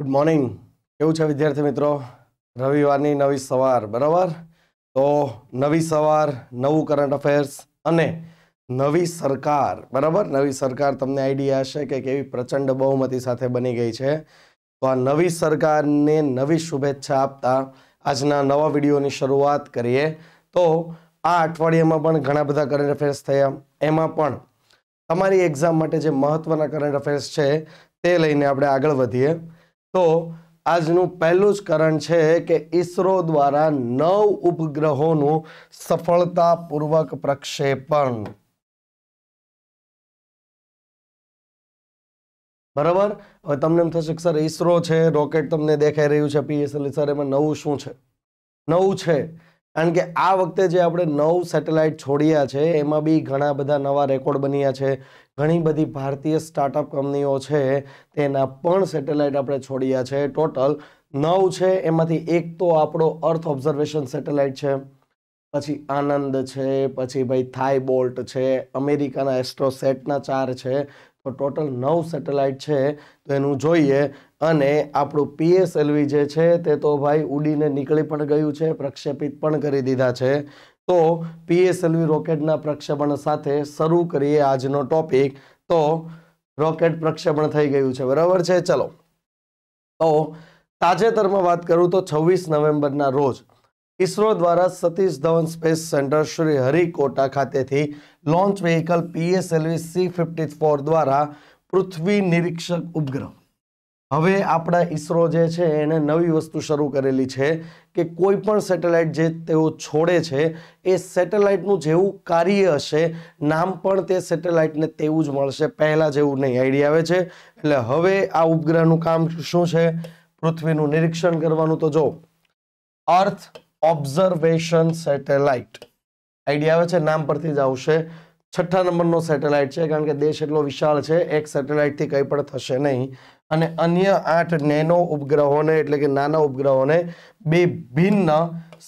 good morning કેવું છે વિદ્યાર્થી મિત્રો રવિવારની નવી સવાર બરાબર તો નવી સવાર નવું કરંટ અફેર્સ અને નવી સરકાર બરાબર નવી સરકાર તમને આઈડિયા હશે કે કેવી પ્રચંડ બહુમતી સાથે બની ગઈ છે તો આ નવી સરકારને નવી શુભેચ્છા આપતા આજના નવા વિડીયોની શરૂઆત કરીએ તો આ અઠવાડિયામાં પણ ઘણા બધા કરંટ અફેર્સ થયા એમાં પણ તમારી એક્ઝામ માટે જે મહત્ત્વના કરંટ અફેર્સ છે તે લઈને આપણે આગળ વધીએ તો આજનું પહેલું જ કારણ છે કે ઈસરો દ્વારા નવ ઉપગ્રહોનું સફળતાપૂર્વક પ્રક્ષેપણ બરાબર હવે તમને એમ થશે કે સર ઈસરો છે રોકેટ તમને દેખાઈ રહ્યું છે પીએસએલઈ સર એમાં નવું શું છે નવું છે કારણ કે આ વખતે જે આપણે નવ સેટેલાઇટ છોડ્યા છે એમાં બી ઘણા બધા નવા રેકોર્ડ બન્યા છે ઘણી બધી ભારતીય સ્ટાર્ટઅપ કંપનીઓ છે તેના પણ સેટેલાઇટ આપણે છોડ્યા છે ટોટલ નવ છે એમાંથી એક તો આપણો અર્થ ઓબ્ઝર્વેશન સેટેલાઇટ છે પછી આનંદ છે પછી ભાઈ થાઈ બોલ્ટ છે અમેરિકાના એસ્ટ્રોસેટના ચાર છે તો ટોટલ નવ સેટેલાઇટ છે તો એનું જોઈએ અને આપણું પીએસએલવી જે છે તે તો ભાઈ ઉડીને નીકળી પણ ગયું છે પ્રક્ષેપિત પણ કરી દીધા છે તો પીએસએલવી રોકેટના પ્રક્ષેપણ સાથે શરૂ કરીએ આજનો ટોપિક તો રોકેટ પ્રક્ષેપણ થઈ ગયું છે બરાબર છે ચલો તો તાજેતરમાં વાત કરું તો છવ્વીસ નવેમ્બરના રોજ ઇસરો દ્વારા Satish Dhawan space centre Sriharikota ખાતેથી launch vehicle PSLV C fifty four દ્વારા પૃથ્વી નિરીક્ષક ઉપગ્રહ હવે આપણા ઈસરો જે છે એને નવી વસ્તુ શરૂ કરેલી છે કે કોઈ પણ સેટેલાઇટ જે તેઓ છોડે છે એ સેટેલાઇટનું જેવું કાર્ય હશે નામ પણ તે સેટેલાઇટને તેવું જ મળશે પહેલાં જેવું નહીં આઈડિયા આવે છે એટલે હવે આ ઉપગ્રહનું કામ શું છે પૃથ્વીનું નિરીક્ષણ કરવાનું તો જો અર્થ ઓબ્ઝર્વેશન સેટેલાઇટ આઈડિયા આવે છે નામ પરથી જ આવશે છઠ્ઠા નંબરનો સેટેલાઇટ છે કારણ કે દેશ એટલો વિશાળ છે એક સેટેલાઇટથી કંઈ પણ થશે નહીં અને અન્ય આઠ નેનો ઉપગ્રહોને એટલે કે નાના ઉપગ્રહોને બે ભિન્ન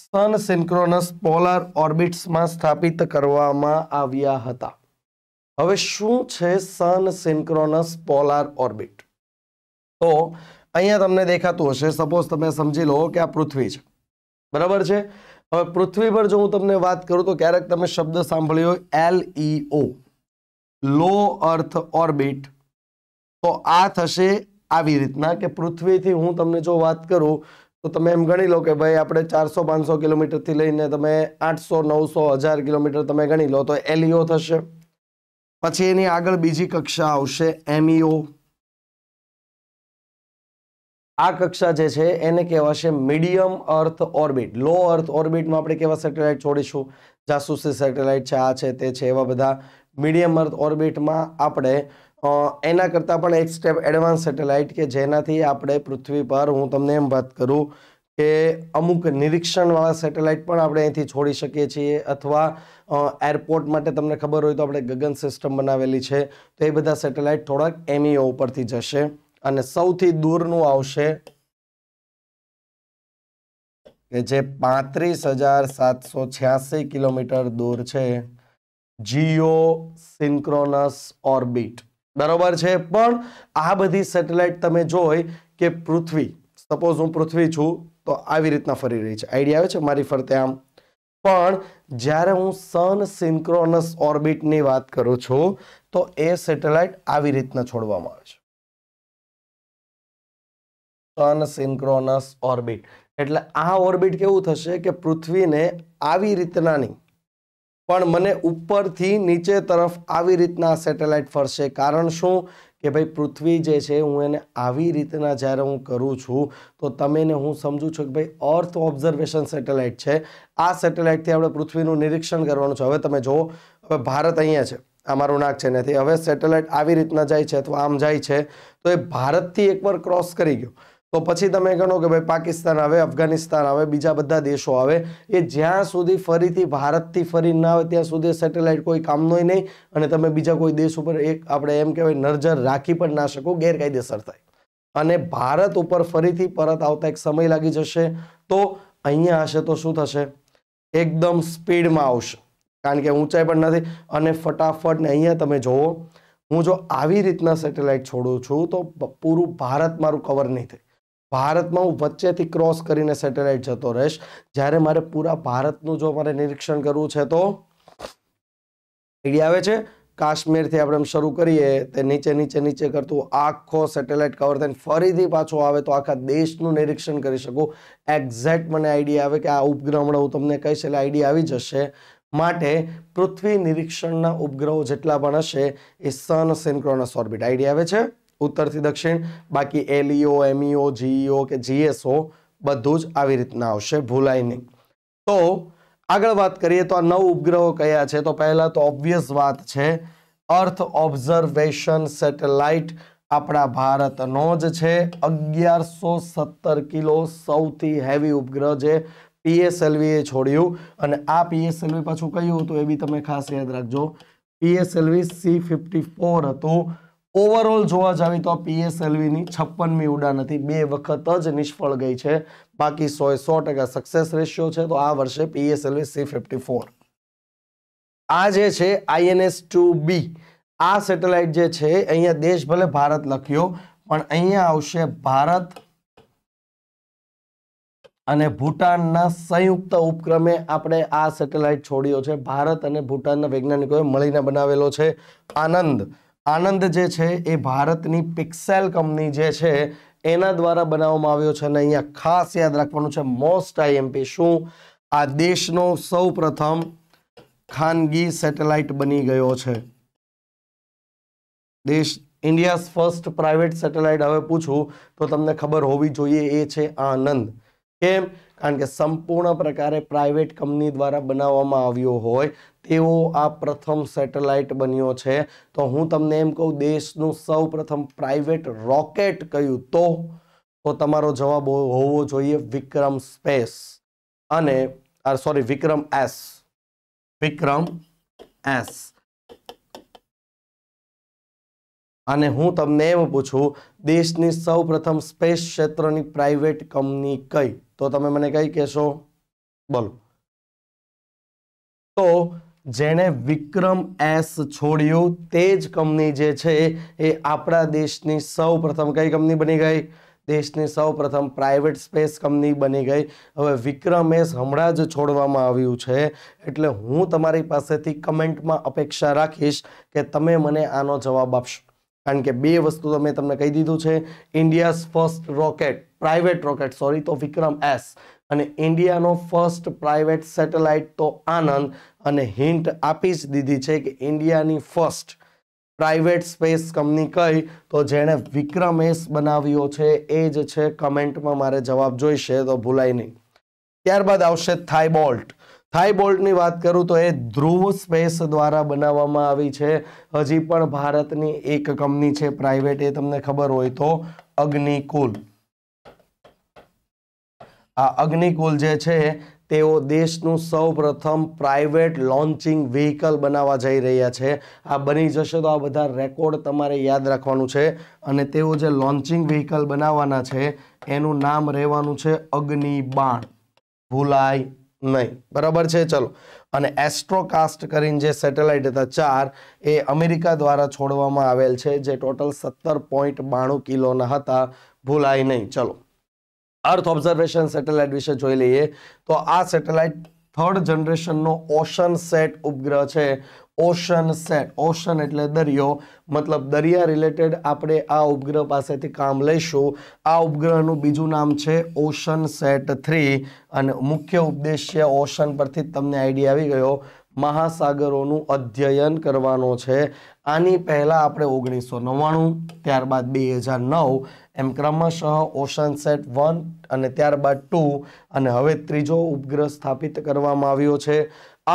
સન સિન્ક્રોનસ પોલાર ઓર્બિટ્સમાં સ્થાપિત કરવામાં આવ્યા હતા હવે શું છે સન સિન્ક્રોનસ પોલાર ઓર્બિટ તો અહીંયા તમને દેખાતું હશે સપોઝ તમે સમજી લો કે આ પૃથ્વી છે બરાબર છે હવે પૃથ્વી પર જો હું તમને વાત કરું તો ક્યારેક તમે શબ્દ સાંભળ્યો એલઈઓ લો અર્થ ઓર્બિટ તો આ થશે આવી રીતના કે પૃથ્વીથી હું તમને જો વાત કરું તો તમે એમ ગણી લો કે ભાઈ આપણે ચારસો પાંચસો કિલોમીટરથી લઈને તમે આઠસો નવસો હજાર કિલોમીટર તમે ગણી લો તો એલઈઓ થશે પછી એની આગળ બીજી કક્ષા આવશે એમઈઓ આ કક્ષા જે છે એને કહેવાશે મીડિયમ અર્થ ઓર્બિટ લો અર્થ ઓર્બિટમાં આપણે કેવા સેટેલાઇટ છોડીશું જાસૂસી સેટેલાઇટ છે આ છે તે છે એવા બધા મીડિયમ અર્થ ઓર્બિટમાં આપણે એના કરતાં પણ એક સ્ટેપ એડવાન્સ સેટેલાઇટ કે જેનાથી આપણે પૃથ્વી પર હું તમને એમ વાત કરું કે અમુક નિરીક્ષણવાળા સેટેલાઇટ પણ આપણે અહીંથી છોડી શકીએ છીએ અથવા એરપોર્ટ માટે તમને ખબર હોય તો આપણે ગગન સિસ્ટમ બનાવેલી છે તો એ બધા સેટેલાઇટ થોડાક એમઈઓ e ઉપરથી જશે અને સૌથી દૂરનું આવશે કે જે પાંત્રીસ હજાર સાતસો છ્યાસી કિલોમીટર દૂર છે જીઓ સિન્ક્રોનસ ઓર્બિટ બરોબર છે પણ આ બધી સેટેલાઇટ તમે જોઈ કે પૃથ્વી સપોઝ હું પૃથ્વી છું તો આવી રીતના ફરી રહી છે આઈડિયા આવે છે મારી ફરતે આમ પણ જ્યારે હું સન સિન્ક્રોનસ ઓર્બિટની વાત કરું છું તો એ સેટેલાઇટ આવી રીતના છોડવામાં આવે છે સન સિન્ક્રોનસ ઓર્બિટ એટલે આ ઓર્બિટ કેવું થશે કે પૃથ્વીને આવી રીતનાની પણ મને ઉપરથી નીચે તરફ આવી રીતના સેટેલાઇટ ફરશે કારણ શું કે ભાઈ પૃથ્વી જે છે હું એને આવી રીતના જ્યારે હું કરું છું તો તમેને હું સમજું છું કે ભાઈ અર્થ ઓબ્ઝર્વેશન સેટેલાઇટ છે આ સેટેલાઇટથી આપણે પૃથ્વીનું નિરીક્ષણ કરવાનું છે હવે તમે જુઓ હવે ભારત અહીંયા છે આ મારું નાક છે નથી હવે સેટેલાઇટ આવી રીતના જાય છે અથવા આમ જાય છે તો એ ભારતથી એકવાર ક્રોસ કરી ગયો તો પછી તમે ગણો કે ભાઈ પાકિસ્તાન આવે અફઘાનિસ્તાન આવે બીજા બધા દેશો આવે એ જ્યાં સુધી ફરીથી ભારતથી ફરી ના આવે ત્યાં સુધી સેટેલાઇટ કોઈ કામનો નહીં અને તમે બીજા કોઈ દેશ ઉપર એક આપણે એમ કહેવાય નજર રાખી પણ ના શકો ગેરકાયદેસર થાય અને ભારત ઉપર ફરીથી પરત આવતા એક સમય લાગી જશે તો અહીંયા હશે તો શું થશે એકદમ સ્પીડમાં આવશે કારણ કે ઊંચાઈ પણ નથી અને ફટાફટ ને અહીંયા તમે જુઓ હું જો આવી રીતના સેટેલાઇટ છોડું છું તો પૂરું ભારત મારું કવર નહીં થાય ભારતમાં હું વચ્ચેથી ક્રોસ કરીને સેટેલાઇટ જતો રહીશ જ્યારે મારે પૂરા ભારતનું જો મારે નિરીક્ષણ કરવું છે તો આઈડિયા આવે છે કાશ્મીરથી આપણે એમ શરૂ કરીએ તે નીચે નીચે નીચે કરતું આખો સેટેલાઇટ કવર થઈને ફરીથી પાછો આવે તો આખા દેશનું નિરીક્ષણ કરી શકું એક્ઝેક્ટ મને આઈડિયા આવે કે આ ઉપગ્રહ હમણાં હું તમને કહીશ એટલે આઈડિયા આવી જશે માટે પૃથ્વી નિરીક્ષણના ઉપગ્રહો જેટલા પણ હશે એ સન સિન્ક્રોનસ ઓર્બિટ આઈડિયા આવે છે ઉત્તરથી દક્ષિણ બાકી એલઈઓ એમઈઓ જીઈઓ કે જીએસઓ બધું જ આવી રીતના આવશે ભૂલાય નહીં તો આગળ વાત કરીએ તો આ નવ ઉપગ્રહો કયા છે તો પહેલાં તો ઓબ્વિયસ વાત છે અર્થ ઓબ્ઝર્વેશન સેટેલાઇટ આપણા ભારતનો જ છે અગિયારસો સત્તર કિલો સૌથી હેવી ઉપગ્રહ જે પીએસએલવીએ છોડ્યું અને આ પીએસએલવી પાછું કયું હતું એ બી તમે ખાસ યાદ રાખજો પીએસએલવી સી ફિફ્ટી ફોર હતું ઓવરઓલ જોવા જાવી તો પીએસએલવીની છપ્પનમી ઉડાન હતી બે વખત જ નિષ્ફળ ગઈ છે બાકી સોએ સો ટકા સક્સેસ રેશિયો છે તો આ વર્ષે પીએસએલવી સી ફિફ્ટી ફોર આ જે છે આઈએનએસ ટુ બી આ સેટેલાઇટ જે છે અહીંયા દેશ ભલે ભારત લખ્યો પણ અહીંયા આવશે ભારત અને ભૂટાનના સંયુક્ત ઉપક્રમે આપણે આ સેટેલાઇટ છોડ્યો છે ભારત અને ભૂટાનના વૈજ્ઞાનિકોએ મળીને બનાવેલો છે આનંદ આનંદ જે છે એ ભારતની પિક્સેલ કંપની જે છે એના દ્વારા બનાવવામાં આવ્યો છે અને અહીંયા ખાસ યાદ રાખવાનું છે મોસ્ટ આઈએમપી શું આ દેશનો સૌ પ્રથમ ખાનગી સેટેલાઇટ બની ગયો છે દેશ ઇન્ડિયાઝ ફર્સ્ટ પ્રાઇવેટ સેટેલાઇટ હવે પૂછું તો તમને ખબર હોવી જોઈએ એ છે આનંદ કેમ કારણ કે સંપૂર્ણ પ્રકારે પ્રાઇવેટ કંપની દ્વારા બનાવવામાં આવ્યો હોય તેઓ આ પ્રથમ સેટેલાઇટ બન્યો છે તો હું તમને એમ કહું દેશનું સૌ પ્રથમ પ્રાઇવેટ રોકેટ કયું તો તો તમારો જવાબ હોવો જોઈએ વિક્રમ સ્પેસ અને sorry Vikram S Vikram S અને હું તમને એમ પૂછું દેશની સૌ પ્રથમ સ્પેસ ક્ષેત્રની પ્રાઇવેટ કંપની કઈ તો તમે મને કઈ કહેશો બોલો તો જેણે વિક્રમ એસ છોડ્યું તે જ કંપની જે છે એ આપણા દેશની સૌ પ્રથમ કઈ કંપની બની ગઈ દેશની સૌ પ્રથમ પ્રાઇવેટ સ્પેસ કંપની બની ગઈ હવે વિક્રમ એસ હમણાં જ છોડવામાં આવ્યું છે એટલે હું તમારી પાસેથી કમેન્ટમાં અપેક્ષા રાખીશ કે તમે મને આનો જવાબ આપશો કારણ કે બે વસ્તુ તો મેં તમને કહી દીધું છે India's first rocket private rocket sorry તો વિક્રમ એસ અને ઇન્ડિયાનો ફર્સ્ટ પ્રાઇવેટ સેટેલાઇટ તો આનંદ અને હિન્ટ આપી જ દીધી છે કે ઇન્ડિયાની ફર્સ્ટ પ્રાઇવેટ સ્પેસ કંપની કઈ તો જેણે વિક્રમ એસ બનાવ્યો છે એ જ છે કમેન્ટમાં મારે જવાબ જોઈશે તો ભૂલાય નહીં ત્યારબાદ આવશે થાઇબોલ્ટ થાઇબોલ્ટની વાત કરું તો એ ધ્રુવ સ્પેસ દ્વારા બનાવવામાં આવી છે હજી પણ ભારતની એક કંપની છે પ્રાઇવેટ એ તમને ખબર હોય તો અગ્નિકુલ આ અગ્નિકુલ જે છે તેઓ દેશનું સૌપ્રથમ પ્રાઇવેટ લોન્ચિંગ વ્હીકલ બનાવવા જઈ રહ્યા છે આ બની જશે તો આ બધા રેકોર્ડ તમારે યાદ રાખવાનું છે અને તેઓ જે લોન્ચિંગ વ્હીકલ બનાવવાના છે એનું નામ રહેવાનું છે અગ્નિ બાણ ભૂલાય નહીં બરાબર છે ચલો અને એસ્ટ્રોકાસ્ટ કરીને જે સેટેલાઇટ હતા ચાર એ અમેરિકા દ્વારા છોડવામાં આવેલ છે જે ટોટલ સત્તર પોઈન્ટ બાણું કિલોના હતા ભૂલાય નહીં ચલો અર્થ ઓબ્ઝર્વેશન સેટેલાઇટ વિશે જોઈ લઈએ તો આ સેટેલાઇટ થર્ડ જનરેશનનો ઓશન સેટ ઉપગ્રહ છે ઓશન સેટ ઓશન એટલે દરિયો મતલબ દરિયા રિલેટેડ આપણે આ ઉપગ્રહ પાસેથી કામ લઈશું આ ઉપગ્રહનું બીજું નામ છે ઓશન સેટ થ્રી અને મુખ્ય ઉપદેશ ઓશન પરથી તમને આઈડિયા આવી ગયો મહાસાગરોનું અધ્યયન કરવાનો છે આની પહેલાં આપણે ઓગણીસો નવ્વાણું ત્યારબાદ બે હજાર નવ એમ ક્રમશઃ ઓશન સેટ વન અને ત્યારબાદ ટુ અને હવે ત્રીજો ઉપગ્રહ સ્થાપિત કરવામાં આવ્યો છે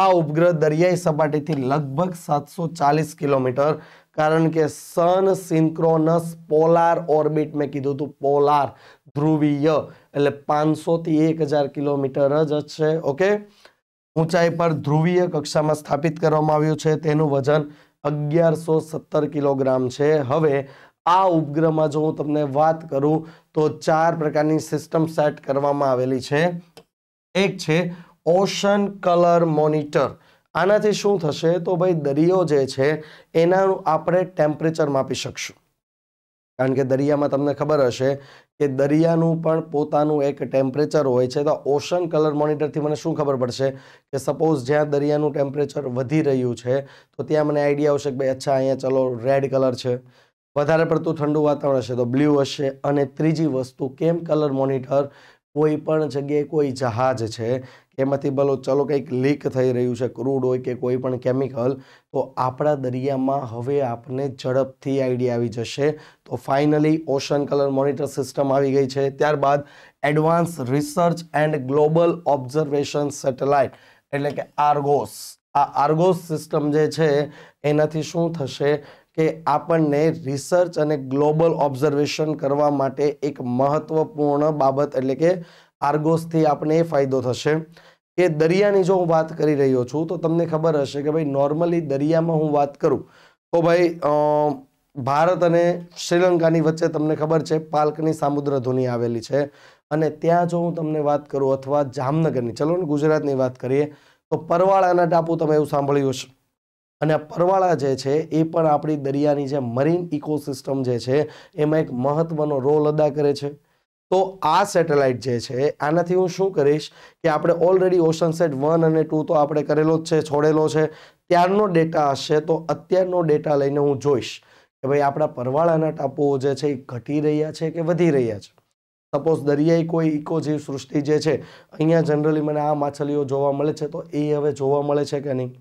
આ ઉપગ્રહ દરિયાઈ સપાટીથી લગભગ સાતસો ચાલીસ કિલોમીટર કારણ કે સન સિન્ક્રોનસ પોલાર ઓર્બિટ મેં કીધું હતું પોલાર ધ્રુવીય એટલે પાંચસોથી એક હજાર કિલોમીટર જ છે ઓકે ઊંચાઈ પર ધ્રુવીય કક્ષામાં સ્થાપિત કરવામાં આવ્યું છે તેનું વજન અગિયારસો સત્તર કિલોગ્રામ છે હવે આ ઉપગ્રહમાં જો હું તમને વાત કરું તો ચાર પ્રકારની સિસ્ટમ સેટ કરવામાં આવેલી છે એક છે ઓશન કલર મોનિટર આનાથી શું થશે તો ભાઈ દરિયો જે છે એનાનું આપણે ટેમ્પરેચર માપી શકશું કારણ કે દરિયામાં તમને ખબર હશે કે દરિયાનું પણ પોતાનું એક ટેમ્પરેચર હોય છે તો ઓશન કલર મોનિટરથી મને શું ખબર પડશે કે સપોઝ જ્યાં દરિયાનું ટેમ્પરેચર વધી રહ્યું છે તો ત્યાં મને આઈડિયા આવશે કે ભાઈ અચ્છા અહીંયા ચલો રેડ કલર છે વધારે પડતું ઠંડુ વાતાવરણ હશે તો બ્લ્યુ હશે અને ત્રીજી વસ્તુ કેમ કલર મોનિટર કોઈ પણ જગ્યાએ કોઈ જહાજ છે એમાંથી ભલો ચલો કંઈક લીક થઈ રહ્યું છે ક્રૂડ હોય કે કોઈ પણ કેમિકલ તો આપણા દરિયામાં હવે આપને ઝડપથી આઈડિયા આવી જશે તો finally ocean colour monitor system આવી ગઈ છે ત્યારબાદ advance research and global observation satellite એટલે કે આર્ગોસ આ આર્ગોસ સિસ્ટમ જે છે એનાથી શું થશે કે આપણને રિસર્ચ અને ગ્લોબલ ઓબ્ઝર્વેશન કરવા માટે એક મહત્વપૂર્ણ બાબત એટલે કે આર્ગોસથી આપણે એ ફાયદો થશે કે દરિયાની જો હું વાત કરી રહ્યો છું તો તમને ખબર હશે કે ભાઈ નોર્મલી દરિયામાં હું વાત કરું તો ભાઈ ભારત અને શ્રીલંકાની વચ્ચે તમને ખબર છે પાલ્કની સામુદ્ર ધૂની આવેલી છે અને ત્યાં જો હું તમને વાત કરું અથવા જામનગરની ચલો ને ગુજરાતની વાત કરીએ તો પરવાળાના ટાપુ તમે એવું સાંભળ્યું હશે અને પરવાળા જે છે એ પણ આપણી દરિયાની જે મરીન ઇકોસિસ્ટમ જે છે એમાં એક મહત્વનો રોલ અદા કરે છે તો આ સેટેલાઇટ જે છે આનાથી હું શું કરીશ કે આપણે ઓલરેડી ઓશન સેટ વન અને ટુ તો આપણે કરેલો જ છે છોડેલો છે ત્યારનો ડેટા હશે તો અત્યારનો ડેટા લઈને હું જોઈશ કે ભાઈ આપણા પરવાળાના ટાપુઓ જે છે એ ઘટી રહ્યા છે કે વધી રહ્યા છે સપોઝ દરિયાઈ કોઈ ઇકોજીવ સૃષ્ટિ જે છે અહીંયા જનરલી મને આ માછલીઓ જોવા મળે છે તો એ હવે જોવા મળે છે કે નહીં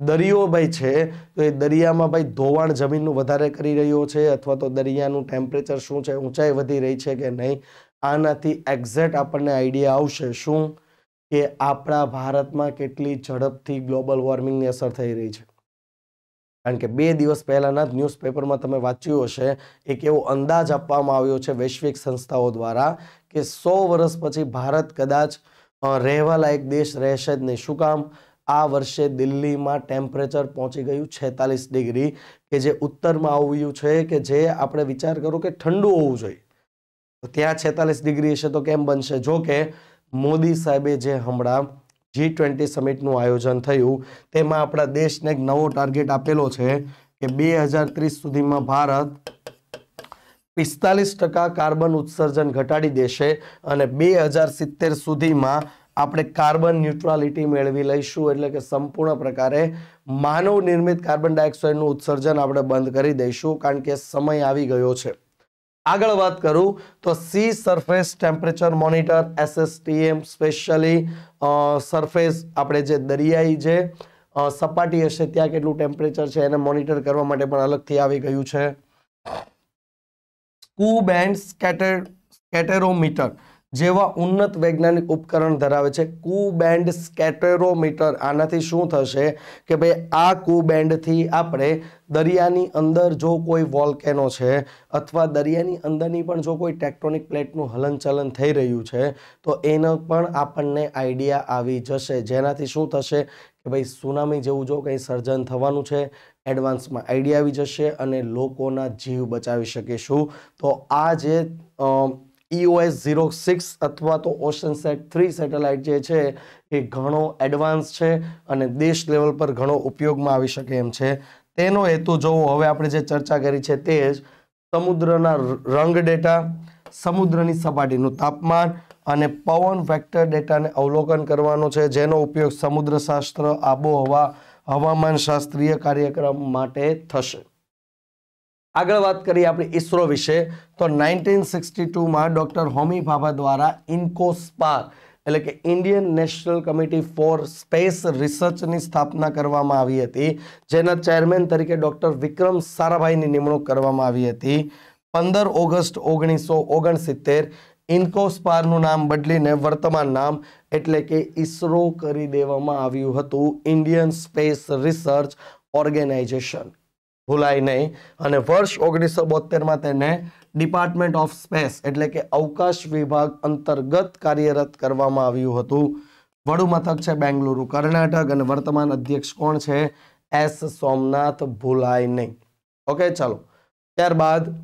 દરિયો ભાઈ છે તો એ દરિયામાં ભાઈ ધોવાણ જમીનનું વધારે કરી રહ્યો છે અથવા તો દરિયાનું ટેમ્પરેચર શું છે ઊંચાઈ વધી રહી છે કે નહીં આનાથી એક્ઝેક્ટ આપણને આઈડિયા આવશે શું કે આપણા ભારતમાં કેટલી ઝડપથી ગ્લોબલ વોર્મિંગની અસર થઈ રહી છે કારણ કે બે દિવસ પહેલાંના જ ન્યૂઝપેપરમાં તમે વાંચ્યું હશે એક એવો અંદાજ આપવામાં આવ્યો છે વૈશ્વિક સંસ્થાઓ દ્વારા કે સો વર્ષ પછી ભારત કદાચ રહેવાલાયક દેશ રહેશે જ નહીં શું કામ આ વર્ષે દિલ્હીમાં ટેમ્પરેચર પહોંચી ગયું છેતાલીસ ડિગ્રી કે જે ઉત્તરમાં આવ્યું છે કે જે આપણે વિચાર કરો કે ઠંડુ હોવું જોઈએ ત્યાં છેતાલીસ ડિગ્રી હશે તો કેમ બનશે જો કે મોદી સાહેબે જે હમણાં જી ટ્વેન્ટી સમિટનું આયોજન થયું તેમાં આપણા દેશને એક નવો ટાર્ગેટ આપેલો છે કે બે હજાર ત્રીસ સુધીમાં ભારત પિસ્તાલીસ ટકા કાર્બન ઉત્સર્જન ઘટાડી દેશે અને બે હજાર સિત્તેર સુધીમાં આપણે કાર્બન ન્યુટ્રાલિટી મેળવી લઈશું એટલે કે સંપૂર્ણ પ્રકારે માનવ નિર્મિત કાર્બન ડાયોક્સાઇડનું ઉત્સર્જન આપણે બંધ કરી દઈશું કારણ કે સમય આવી ગયો છે આગળ વાત કરું તો sea surface temperature monitor SSTM specially surface આપણે જે દરિયાઈ જે સપાટી હશે ત્યાં કેટલું ટેમ્પરેચર છે એને મોનિટર કરવા માટે પણ અલગથી આવી ગયું છે સ્કૂબ એન્ડ સ્કેટર સ્કેટેરોમીટર જેવા ઉન્નત વૈજ્ઞાનિક ઉપકરણ ધરાવે છે કુ બેન્ડ સ્કેટેરોમીટર આનાથી શું થશે કે ભાઈ આ કુ બેન્ડથી આપણે દરિયાની અંદર જો કોઈ વોલ્કેનો છે અથવા દરિયાની અંદરની પણ જો કોઈ ટેક્ટોનિક પ્લેટનું હલનચલન થઈ રહ્યું છે તો એનો પણ આપણને આઈડિયા આવી જશે જેનાથી શું થશે કે ભાઈ સુનામી જેવું જો કંઈ સર્જન થવાનું છે એડવાન્સમાં આઈડિયા આવી જશે અને લોકોના જીવ બચાવી શકીશું તો આ જે ઈઓએસ ઝીરો સિક્સ અથવા તો ઓશન સેટ થ્રી સેટેલાઇટ જે છે એ ઘણો એડવાન્સ છે અને દેશ લેવલ પર ઘણો ઉપયોગમાં આવી શકે એમ છે તેનો હેતુ જોવો હવે આપણે જે ચર્ચા કરી છે તે જ સમુદ્રના રંગ ડેટા સમુદ્રની સપાટીનું તાપમાન અને પવન વેક્ટર ડેટાને અવલોકન કરવાનો છે જેનો ઉપયોગ સમુદ્રશાસ્ત્ર આબોહવા હવામાન શાસ્ત્રીય કાર્યક્રમ માટે થશે આગળ વાત કરીએ આપણે ઇસરો વિશે તો નાઇન્ટીન સિક્સટી ટુમાં ડૉક્ટર હોમી ભાભા દ્વારા ઇન્કોસ્પાર એટલે કે Indian national committee for space રિસર્ચની સ્થાપના કરવામાં આવી હતી જેના ચેરમેન તરીકે ડૉક્ટર વિક્રમ સારાભાઈની નિમણૂક કરવામાં આવી હતી પંદર ઓગસ્ટ ઓગણીસો ઓગણસિત્તેર ઇન્કોસ્પારનું નામ બદલીને વર્તમાન નામ એટલે કે ઇસરો કરી દેવામાં આવ્યું હતું ઇન્ડિયન સ્પેસ રિસર્ચ ઓર્ગેનાઇઝેશન ભૂલાય નહીં અને વર્ષ ઓગણીસો બોતેરમાં તેને ડિપાર્ટમેન્ટ ઓફ સ્પેસ એટલે કે અવકાશ વિભાગ અંતર્ગત કાર્યરત કરવામાં આવ્યું હતું વડુ મથક છે બેંગલુરુ કર્ણાટક અને વર્તમાન અધ્યક્ષ કોણ છે એસ સોમનાથ ભૂલાય નહીં ઓકે ચાલો ત્યારબાદ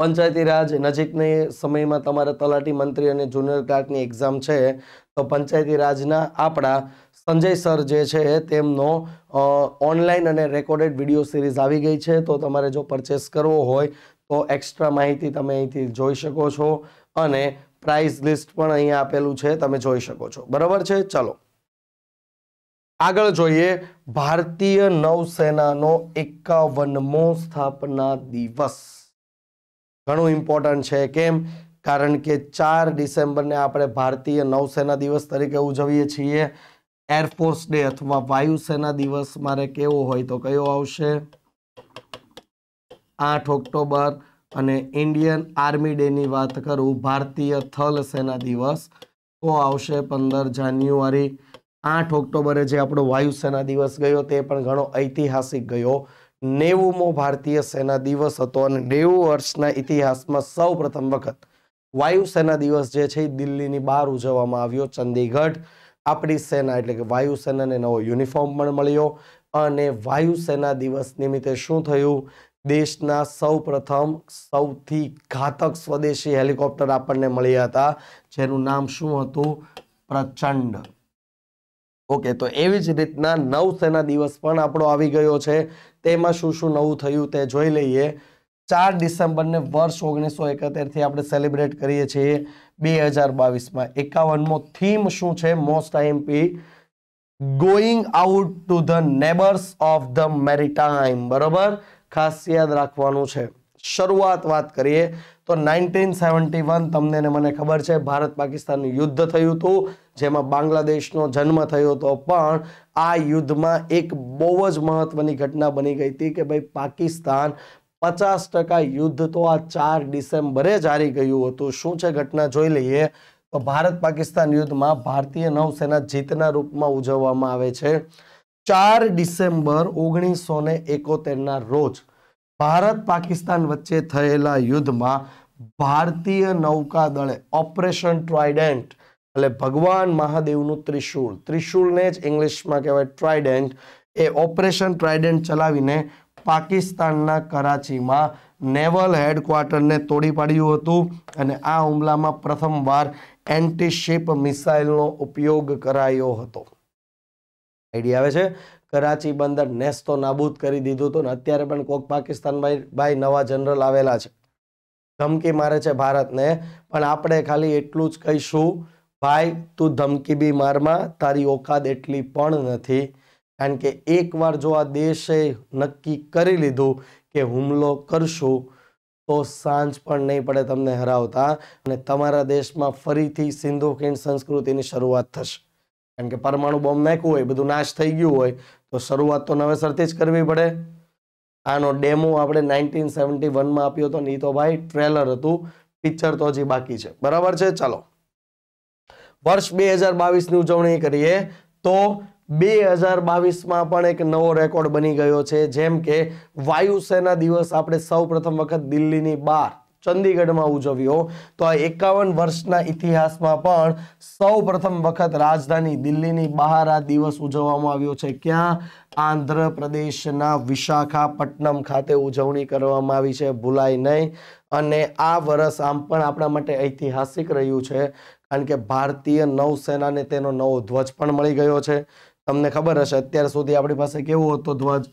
પંચાયતી રાજ નજીકના સમયમાં તમારા તલાટી મંત્રી અને જુનિયર ક્લાર્કની એક્ઝામ છે તો પંચાયતી રાજના આપણા સંજય સર જે છે તેમનો ઓનલાઈન અને રેકોર્ડેડ વિડીયો સિરીઝ આવી ગઈ છે તો તમારે જો પરચેસ કરવો હોય તો એક્સ્ટ્રા માહિતી તમે અહીંથી જોઈ શકો છો અને પ્રાઇસ લિસ્ટ પણ અહીંયા આપેલું છે તમે જોઈ શકો છો બરાબર છે ચલો આગળ જોઈએ ભારતીય નૌસેનાનો એકાવનમો સ્થાપના દિવસ ઘણું ઇમ્પોર્ટન્ટ છે કેમ કારણ કે ચાર ડિસેમ્બરને આપણે ભારતીય નૌસેના દિવસ તરીકે ઉજવીએ છીએ એરફોર્સ ડે અથવા વાયુસેના દિવસ મારે કેવો હોય તો કયો આવશે આઠ ઓક્ટોબર અને ઇન્ડિયન આર્મી ડેની વાત કરું ભારતીય થલ સેના દિવસ તો આવશે પંદર જાન્યુઆરી આઠ ઓક્ટોબરે જે આપણો વાયુસેના દિવસ ગયો તે પણ ઘણો ઐતિહાસિક ગયો નેવુંમો ભારતીય સેના દિવસ હતો અને નેવું વર્ષના ઇતિહાસમાં સૌ વખત વાયુસેના દિવસ જે છે દિલ્હીની બહાર ઉજવવામાં આવ્યો ચંદીગઢ આપણી સેના એટલે કે વાયુસેનાને નવો યુનિફોર્મ પણ મળ્યો અને વાયુસેના દિવસ નિમિત્તે શું થયું દેશના સૌ પ્રથમ સૌથી ઘાતક સ્વદેશી હેલિકોપ્ટર આપણને મળ્યા હતા જેનું નામ શું હતું પ્રચંડ ઓકે તો એવી જ રીતના નવસેના દિવસ પણ આપણો આવી ગયો છે તેમાં શું શું નવું થયું તે જોઈ લઈએ ચાર ડિસેમ્બરને વર્ષ ઓગણીસો એકોતેરથી આપણે સેલિબ્રેટ કરીએ છીએ બે હજાર બાવીસમાં એકાવનમો થીમ શું છે most IMP going out to the neighbours of the maritime બરોબર ખાસ યાદ રાખવાનું છે શરૂઆત વાત કરીએ તો નાઇન્ટીન સેવન્ટી વન તમને મને ખબર છે ભારત પાકિસ્તાનનું યુદ્ધ થયું હતું જેમાં બાંગ્લાદેશનો જન્મ થયો હતો પણ આ યુદ્ધમાં એક બહુ જ મહત્વની ઘટના બની ગઈ હતી કે ભાઈ પાકિસ્તાન પચાસ ટકા યુદ્ધ તો આ ચાર ડિસેમ્બરે જારી ગયું હતું શું છે ઘટના જોઈ લઈએ તો ભારત પાકિસ્તાન યુદ્ધમાં ભારતીય નૌસેના જીતના રૂપમાં ઉજવવામાં આવે છે ચાર ડિસેમ્બર ઓગણીસો ને એકોતેરના રોજ ભારત પાકિસ્તાન વચ્ચે થયેલા યુદ્ધમાં ભારતીય નૌકાદળે ઓપરેશન ટ્રાઇડેન્ટ એટલે ભગવાન મહાદેવનું ત્રિશુળ ત્રિશુળને જ ઇંગ્લિશમાં કહેવાય ટ્રાઇડેન્ટ એ ઓપરેશન ટ્રાઇડેન્ટ ચલાવીને પાકિસ્તાનના કરાચીમાં નેવલ હેડક્વાર્ટરને તોડી પાડ્યું હતું અને આ હુમલામાં પ્રથમવાર એન્ટી શિપ મિસાઇલનો ઉપયોગ કરાયો હતો આઈડિયા આવે છે કરાચી બંદર નેસ્તો નાબૂદ કરી દીધું હતું ને અત્યારે પણ કોક પાકિસ્તાન ભાઈ નવા જનરલ આવેલા છે ધમકી મારે છે ભારતને પણ આપણે ખાલી એટલું જ કહીશું ભાઈ તું ધમકી બી મારમાં તારી ઓકાદ એટલી પણ નથી કારણ કે એકવાર જો આ દેશે નક્કી કરી લીધું કે હુમલો કરશું તો સાંજ પણ નહીં પડે તમને હરાવતા અને તમારા દેશમાં ફરીથી સિંધુ ખીણ સંસ્કૃતિની શરૂઆત થશે કારણ કે પરમાણુ બોમ્બ નાખ્યું હોય બધું નાશ થઈ ગયું હોય તો શરૂઆત તો નવેસરથી જ કરવી પડે આનો ડેમો આપણે નાઇન્ટીન સેવન્ટી વનમાં આપ્યો હતો ને તો ભાઈ ટ્રેલર હતું પિક્ચર તો હજી બાકી છે બરાબર છે ચાલો વર્ષ બે હજાર બાવીસની ઉજવણી કરીએ તો બે હજાર બાવીસમાં પણ એક નવો રેકોર્ડ બની ગયો છે જેમ કે વાયુસેના દિવસ આપણે સૌ પ્રથમ વખત દિલ્હીની બહાર ચંદીગઢમાં ઉજવ્યો તો આ એકાવન વર્ષના ઇતિહાસમાં પણ સૌ પ્રથમ વખત રાજધાની દિલ્હીની બહાર આ દિવસ ઉજવવામાં આવ્યો છે ક્યાં આંધ્રપ્રદેશના વિશાખાપટ્ટનમ ખાતે ઉજવણી કરવામાં આવી છે ભૂલાય નહીં અને આ વર્ષ આમ પણ આપણા માટે ઐતિહાસિક રહ્યું છે કારણ કે ભારતીય નૌસેનાને તેનો નવો ધ્વજ પણ મળી ગયો છે તમને ખબર હશે અત્યાર સુધી આપણી પાસે કેવો હતો ધ્વજ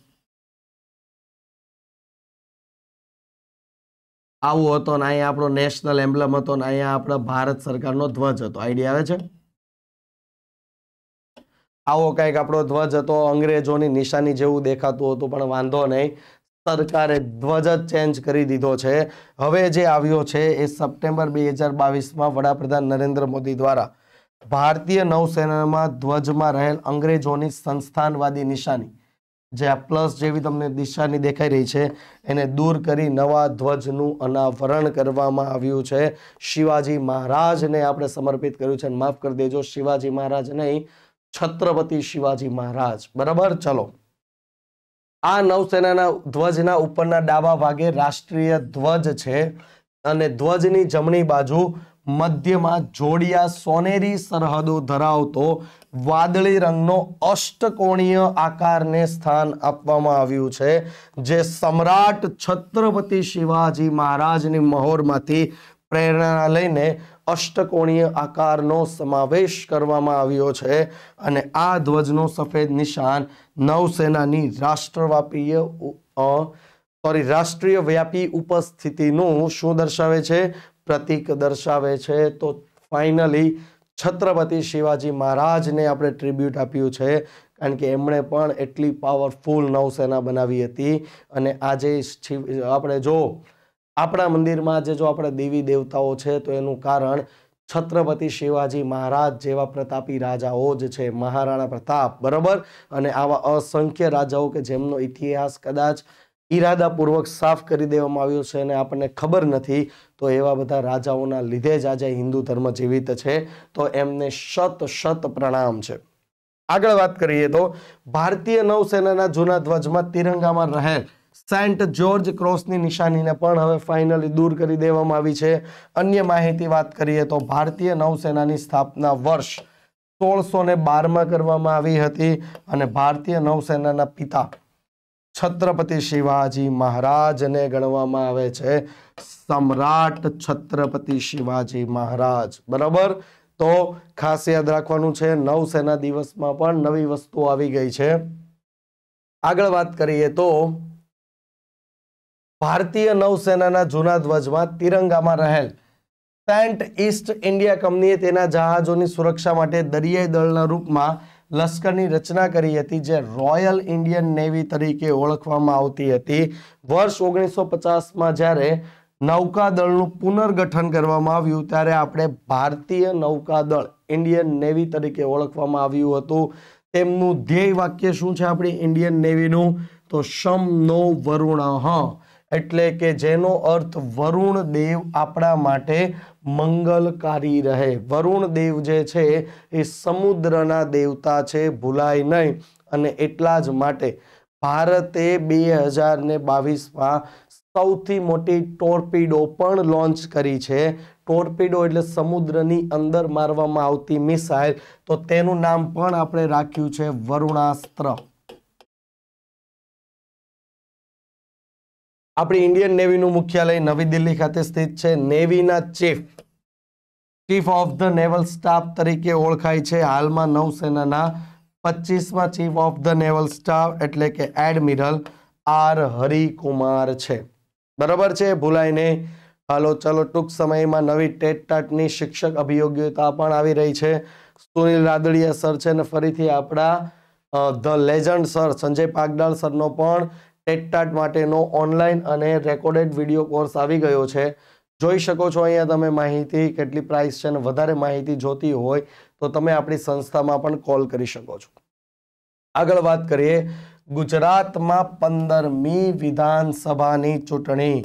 આવો હતો ને અહીંયા આપણો નેશનલ એમ્બ્લમ હતો ને અહીંયા આપણો ભારત સરકારનો ધ્વજ હતો આઈડિયા આવે છે આવો કંઈક આપણો ધ્વજ હતો અંગ્રેજોની નિશાની જેવું દેખાતું હતું પણ વાંધો નહીં સરકારે ધ્વજ જ ચેન્જ કરી દીધો છે હવે જે આવ્યો છે એ સપ્ટેમ્બર બે હજાર બાવીસમાં વડાપ્રધાન નરેન્દ્ર મોદી દ્વારા ભારતીય નૌસેનામાં ધ્વજમાં રહેલ અંગ્રેજોની સંસ્થાનવાદી નિશાની જે આ પ્લસ જેવી તમને નિશાની દેખાઈ રહી છે એને દૂર કરી નવા ધ્વજનું અનાવરણ કરવામાં આવ્યું છે શિવાજી મહારાજને આપણે સમર્પિત કર્યું છે માફ કરી દેજો શિવાજી મહારાજ નહીં છત્રપતિ શિવાજી મહારાજ બરાબર ચલો આ નૌસેનાના ધ્વજના ઉપરના ડાબા ભાગે રાષ્ટ્રીય ધ્વજ છે અને ધ્વજની જમણી બાજુ મધ્યમાં જોડિયા સોનેરી સરહદો ધરાવતો વાદળી રંગનો અષ્ટકોણીય આકારને સ્થાન આપવામાં આવ્યું છે જે સમ્રાટ છત્રપતિ શિવાજી મહારાજની મહોરમાંથી પ્રેરણા લઈને અષ્ટકોણીય આકારનો સમાવેશ કરવામાં આવ્યો છે અને આ ધ્વજનો સફેદ નિશાન નૌસેનાની રાષ્ટ્રવ્યાપીય સોરી રાષ્ટ્રીય વ્યાપી ઉપસ્થિતિનું શું દર્શાવે છે પ્રતીક દર્શાવે છે તો ફાઇનલી છત્રપતિ શિવાજી મહારાજને આપણે ટ્રીબ્યુટ આપ્યું છે કારણ કે એમણે પણ એટલી પાવરફુલ નૌસેના બનાવી હતી અને આજે આપણે જો આપણા મંદિરમાં આજે જો આપણે દેવી દેવતાઓ છે તો એનું કારણ છત્રપતિ શિવાજી મહારાજ જેવા પ્રતાપી રાજાઓ જ છે મહારાણા પ્રતાપ બરાબર અને આવા અસંખ્ય રાજાઓ કે જેમનો ઇતિહાસ કદાચ ઈરાદાપૂર્વક સાફ કરી દેવામાં આવ્યો છે અને આપણને ખબર નથી તો એવા બધા રાજાઓના લીધે જ આજે હિન્દુ ધર્મ જીવિત છે તો એમને શત શત પ્રણામ છે આગળ વાત કરીએ તો ભારતીય નૌસેનાના જૂના ધ્વજમાં તિરંગામાં રહેલ સેન્ટ જ્યોર્જ ક્રોસની નિશાનીને પણ હવે ફાઇનલી દૂર કરી દેવામાં આવી છે અન્ય માહિતી વાત કરીએ તો ભારતીય નૌસેનાની સ્થાપના વર્ષ સોળસો ને બારમાં કરવામાં આવી હતી અને ભારતીય નૌસેનાના પિતા છત્રપતિ શિવાજી મહારાજને ગણવામાં આવે છે સમ્રાટ છત્રપતિ શિવાજી મહારાજ બરાબર તો ખાસ યાદ રાખવાનું છે નવસેના દિવસમાં પણ નવી વસ્તુ આવી ગઈ છે આગળ વાત કરીએ તો ભારતીય નૌસેનાના જૂના ધ્વજમાં તિરંગામાં રહેલ સેન્ટ ઈસ્ટ ઇન્ડિયા કંપનીએ તેના જહાજોની સુરક્ષા માટે દરિયાઈ દળના રૂપમાં લશ્કરની રચના કરી હતી જે રોયલ ઇન્ડિયન નેવી તરીકે ઓળખવામાં આવતી હતી વર્ષ ઓગણીસો પચાસમાં જ્યારે નૌકાદળનું પુનર્ગઠન કરવામાં આવ્યું ત્યારે આપણે ભારતીય નૌકાદળ ઇન્ડિયન નેવી તરીકે ઓળખવામાં આવ્યું હતું તેમનું ધ્યેય વાક્ય શું છે આપણી ઇન્ડિયન નેવીનું તો શમ નો વરુણ એટલે કે જેનો અર્થ વરુણ દેવ આપણા માટે મંગલકારી રહે વરુણ દેવ જે છે એ સમુદ્રના દેવતા છે ભૂલાય નહીં અને એટલા જ માટે ભારતે બે હજાર ને બાવીસમાં સૌથી મોટી ટોર્પિડો પણ લોન્ચ કરી છે ટોર્પિડો એટલે સમુદ્રની અંદર મારવામાં આવતી મિસાઇલ તો તેનું નામ પણ આપણે રાખ્યું છે વરુણાસ્ત્ર આપણી ઇન્ડિયન નેવીનું મુખ્યાલય નવી દિલ્હી ખાતે સ્થિત છે નેવીના chief chief of the naval staff તરીકે ઓળખાય છે હાલમાં નૌસેનાના પચીસમાં chief of the naval staff એટલે કે એડમિરલ આર હરિકુમાર છે બરાબર છે ભૂલાઈને હાલો ચલો ટૂંક સમયમાં નવી ટેટ ટાટની શિક્ષક અભિયોગ્યતા પણ આવી રહી છે સુનિલ રાદડિયા સર છે અને ફરીથી આપણા the legend sir Sanjay Pagdal સરનો પણ ટેટ ટાટ માટેનો ઓનલાઈન અને રેકોર્ડેડ વિડીયો કોર્સ આવી ગયો છે જોઈ શકો છો અહીંયા તમે માહિતી કેટલી પ્રાઇસ છે અને વધારે માહિતી જોતી હોય તો તમે આપણી સંસ્થામાં પણ કોલ કરી શકો છો આગળ વાત કરીએ ગુજરાતમાં પંદરમી વિધાનસભાની ચૂંટણી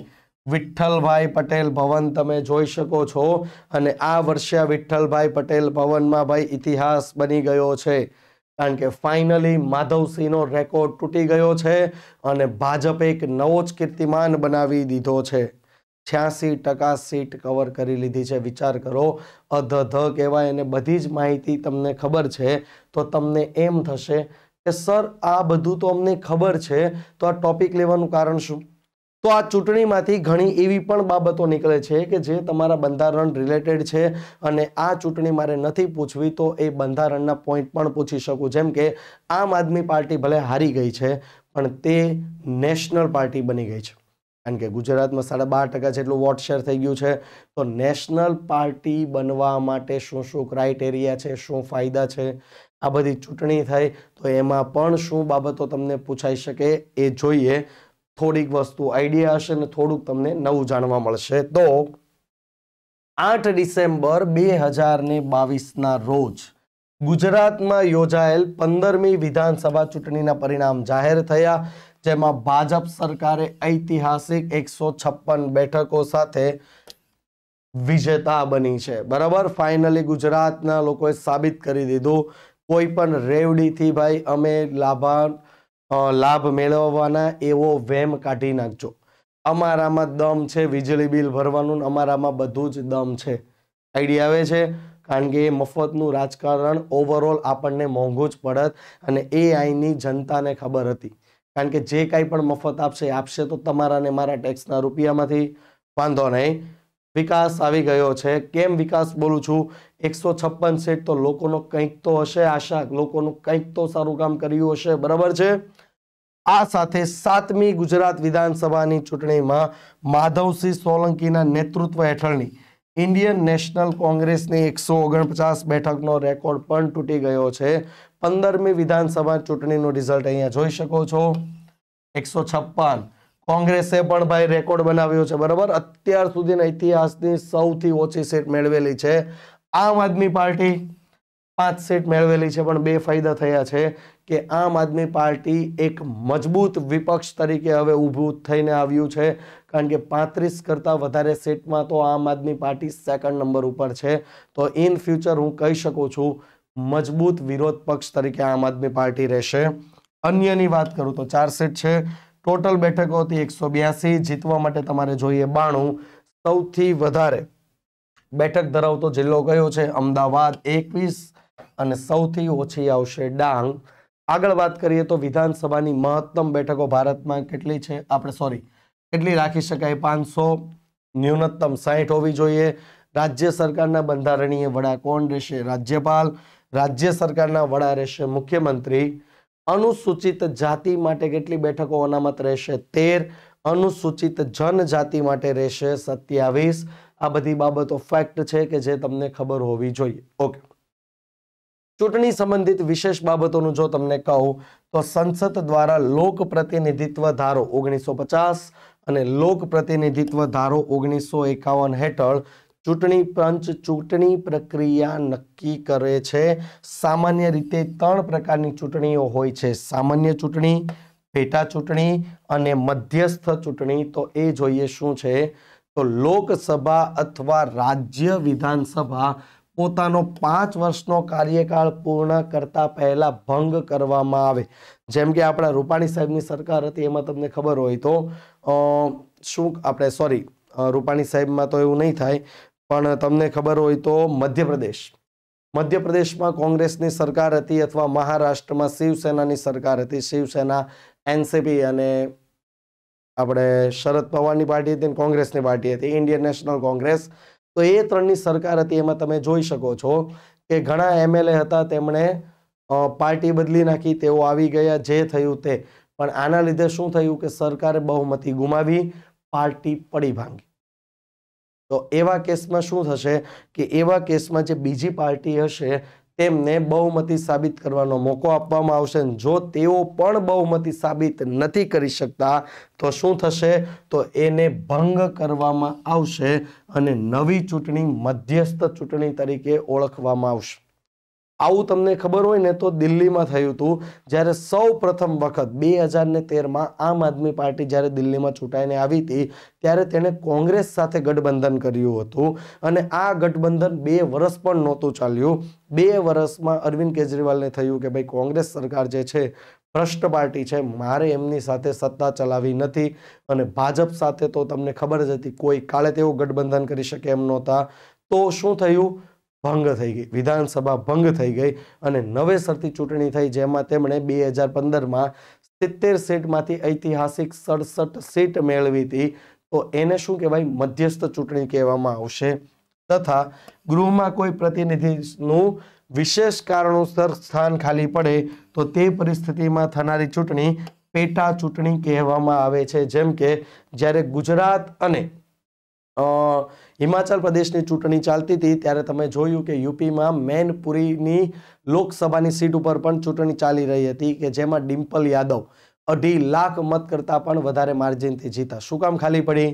વિઠ્ઠલભાઈ પટેલ ભવન તમે જોઈ શકો છો અને આ વર્ષે વિઠ્ઠલભાઈ પટેલ ભવનમાં ભાઈ ઇતિહાસ બની ગયો છે કારણ કે ફાઇનલી માધવસિંહનો રેકોર્ડ તૂટી ગયો છે અને ભાજપે એક નવો જ કીર્તિમાન બનાવી દીધો છે છ્યાસી ટકા સીટ કવર કરી લીધી છે વિચાર કરો અધ ધ કહેવાય અને બધી જ માહિતી તમને ખબર છે તો તમને એમ થશે સર આ બધું તો અમને ખબર છે તો આ ટોપિક લેવાનું કારણ શું તો આ ચૂંટણીમાંથી ઘણી એવી પણ બાબતો નીકળે છે કે જે તમારા બંધારણ રિલેટેડ છે અને આ ચૂંટણી મારે નથી પૂછવી તો એ બંધારણના પોઈન્ટ પણ પૂછી શકું જેમ કે આમ આદમી પાર્ટી ભલે હારી ગઈ છે પણ તે નેશનલ પાર્ટી બની ગઈ છે કારણ કે ગુજરાતમાં સાડા બાર ટકા જેટલું વોટ શેર થઈ ગયું છે તો નેશનલ પાર્ટી બનવા માટે શું શું ક્રાઇટેરિયા છે શું ફાયદા છે આ બધી ચૂંટણી થઈ તો એમાં પણ શું બાબતો તમને પૂછાઈ શકે એ જોઈએ થોડીક વસ્તુ આઈડિયા હશે ને થોડુંક તમને નવું જાણવા મળશે તો આઠ ડિસેમ્બર બે હજાર ને બાવીસના રોજ ગુજરાતમાં યોજાયેલ પંદરમી વિધાનસભા ચૂંટણીના પરિણામ જાહેર થયા જેમાં ભાજપ સરકારે ઐતિહાસિક એકસો છપ્પન બેઠકો સાથે વિજેતા બની છે બરાબર ફાઇનલી ગુજરાતના લોકોએ સાબિત કરી દીધું કોઈ પણ રેવડીથી ભાઈ અમે લાભા લાભ મેળવવાના એવો વેમ કાઢી નાખજો અમારામાં દમ છે વીજળી બિલ ભરવાનું અમારામાં બધું જ દમ છે આઈડિયા આવે છે કારણ કે એ મફતનું રાજકારણ ઓવરઓલ આપણને મોંઘું જ પડત અને એ આઈની જનતાને ખબર હતી કારણ કે જે કાંઈ પણ મફત આપશે આપશે તો તમારાને મારા ટેક્સના રૂપિયામાંથી વાંધો નહીં વિકાસ આવી ગયો છે કેમ વિકાસ બોલું છું એકસો છપ્પન સીટ તો લોકોનો કંઈક તો હશે આશા લોકોનું કંઈક તો સારું કામ કર્યું હશે બરાબર છે આ સાથે સાતમી ગુજરાત વિધાનસભાની ચૂંટણીમાં માધવસિંહ સોલંકીના નેતૃત્વ હેઠળની ઇન્ડિયન નેશનલ કોંગ્રેસની એકસો ઓગણપચાસ બેઠકનો રેકોર્ડ પણ તૂટી ગયો છે પંદરમી વિધાનસભા ચૂંટણીનું રિઝલ્ટ અહીંયા જોઈ શકો છો એકસો છપ્પન કોંગ્રેસે પણ ભાઈ રેકોર્ડ બનાવ્યો છે બરાબર અત્યાર સુધીના ઇતિહાસની સૌથી ઓછી સીટ મેળવેલી છે આમ આદમી પાર્ટી પાંચ સીટ મેળવેલી છે પણ બે ફાયદા થયા છે કે આમ આદમી પાર્ટી એક મજબૂત વિપક્ષ તરીકે હવે ઊભું થઈને આવ્યું છે કારણ કે પાંત્રીસ કરતાં વધારે સીટમાં તો આમ આદમી પાર્ટી સેકન્ડ નંબર ઉપર છે તો ઇન ફ્યુચર હું કહી શકું છું મજબૂત વિરોધ પક્ષ તરીકે આમ આદમી પાર્ટી રહેશે અન્યની વાત કરું તો ચાર સીટ છે ટોટલ બેઠકો હતી એકસો બ્યાસી જીતવા માટે તમારે જોઈએ બાણું સૌથી વધારે બેઠક ધરાવતો જિલ્લો કયો છે અમદાવાદ એકવીસ અને સૌથી ઓછી આવશે ડાંગ આગળ વાત કરીએ તો વિધાનસભાની મહત્તમ બેઠકો ભારતમાં કેટલી છે આપણે સોરી કેટલી રાખી શકાય પાંચસો ન્યૂનતમ સાહીઠ હોવી જોઈએ રાજ્ય સરકારના બંધારણીય વડા કોણ રહેશે રાજ્યપાલ રાજ્ય સરકારના વડા રહેશે મુખ્યમંત્રી અનુસૂચિત જાતિ માટે કેટલી બેઠકો અનામત રહેશે તેર અનુસૂચિત જનજાતિ માટે રહેશે સત્યાવીસ આ બધી બાબતો ફેક્ટ છે કે જે તમને ખબર હોવી જોઈએ ઓકે ચૂંટણી સંબંધિત વિશેષ બાબતોનું જો તમને કહું તો સંસદ દ્વારા લોક પ્રતિનિધિત્વ ધારો ઓગણીસો અને લોક પ્રતિનિધિત્વ ધારો ઓગણીસો હેઠળ ચૂંટણી પંચ ચૂંટણી પ્રક્રિયા નક્કી કરે છે સામાન્ય રીતે ત્રણ પ્રકારની ચૂંટણીઓ હોય છે સામાન્ય ચૂંટણી પેટા ચૂંટણી અને મધ્યસ્થ ચૂંટણી તો એ જોઈએ શું છે તો લોકસભા અથવા રાજ્ય વિધાનસભા પોતાનો પાંચ વર્ષનો કાર્યકાળ પૂર્ણ કરતા પહેલા ભંગ કરવામાં આવે જેમ કે આપણા રૂપાણી સાહેબની સરકાર હતી એમાં તમને ખબર હોય તો શું આપણે સોરી રૂપાણી સાહેબમાં તો એવું નહીં થાય પણ તમને ખબર હોય તો મધ્યપ્રદેશ મધ્યપ્રદેશમાં કોંગ્રેસની સરકાર હતી અથવા મહારાષ્ટ્રમાં શિવસેનાની સરકાર હતી શિવસેના એનસીપી અને આપણે શરદ પવારની પાર્ટી હતી અને કોંગ્રેસની પાર્ટી હતી ઇન્ડિયન નેશનલ કોંગ્રેસ તો એ ત્રણની સરકાર હતી એમાં તમે જોઈ શકો છો કે ઘણા એમએલએ હતા તેમણે પાર્ટી બદલી નાખી તેઓ આવી ગયા જે થયું તે પણ આના લીધે શું થયું કે સરકારે બહુમતી ગુમાવી પાર્ટી પડી ભાંગી તો એવા કેસમાં શું થશે કે એવા કેસમાં જે બીજી પાર્ટી હશે તેમને બહુમતી સાબિત કરવાનો મોકો આપવામાં આવશે જો તેઓ પણ બહુમતી સાબિત નથી કરી શકતા તો શું થશે તો એને ભંગ કરવામાં આવશે અને નવી ચૂંટણી મધ્યસ્થ ચૂંટણી તરીકે ઓળખવામાં આવશે આવું તમને ખબર હોય ને તો દિલ્હીમાં થયું હતું જ્યારે સૌ પ્રથમ વખત બે હજારને તેરમાં આમ આદમી પાર્ટી જ્યારે દિલ્હીમાં ચૂંટાઈને આવી હતી ત્યારે તેણે કોંગ્રેસ સાથે ગઠબંધન કર્યું હતું અને આ ગઠબંધન બે વર્ષ પણ નહોતું ચાલ્યું બે વર્ષમાં અરવિંદ કેજરીવાલને થયું કે ભાઈ કોંગ્રેસ સરકાર જે છે ભ્રષ્ટ પાર્ટી છે મારે એમની સાથે સત્તા ચલાવી નથી અને ભાજપ સાથે તો તમને ખબર જ હતી કોઈ કાળે તેઓ ગઠબંધન કરી શકે એમ નહોતા તો શું થયું ભંગ થઈ ગઈ વિધાનસભા ભંગ થઈ ગઈ અને નવેસરથી ચૂંટણી થઈ જેમાં તેમણે બે હજાર પંદરમાં સિત્તેર સીટમાંથી ઐતિહાસિક સડસઠ સીટ મેળવી હતી તો એને શું કહેવાય મધ્યસ્થ ચૂંટણી કહેવામાં આવશે તથા ગૃહમાં કોઈ પ્રતિનિધિનું વિશેષ કારણોસર સ્થાન ખાલી પડે તો તે પરિસ્થિતિમાં થનારી ચૂંટણી પેટા ચૂંટણી કહેવામાં આવે છે જેમ કે જ્યારે ગુજરાત અને હિમાચલ પ્રદેશની ચૂંટણી ચાલતી હતી ત્યારે તમે જોયું કે યુપીમાં મેનપુરીની લોકસભાની સીટ ઉપર પણ ચૂંટણી ચાલી રહી હતી કે જેમાં ડિમ્પલ યાદવ અઢી લાખ મત કરતાં પણ વધારે માર્જિનથી જીતા શું કામ ખાલી પડી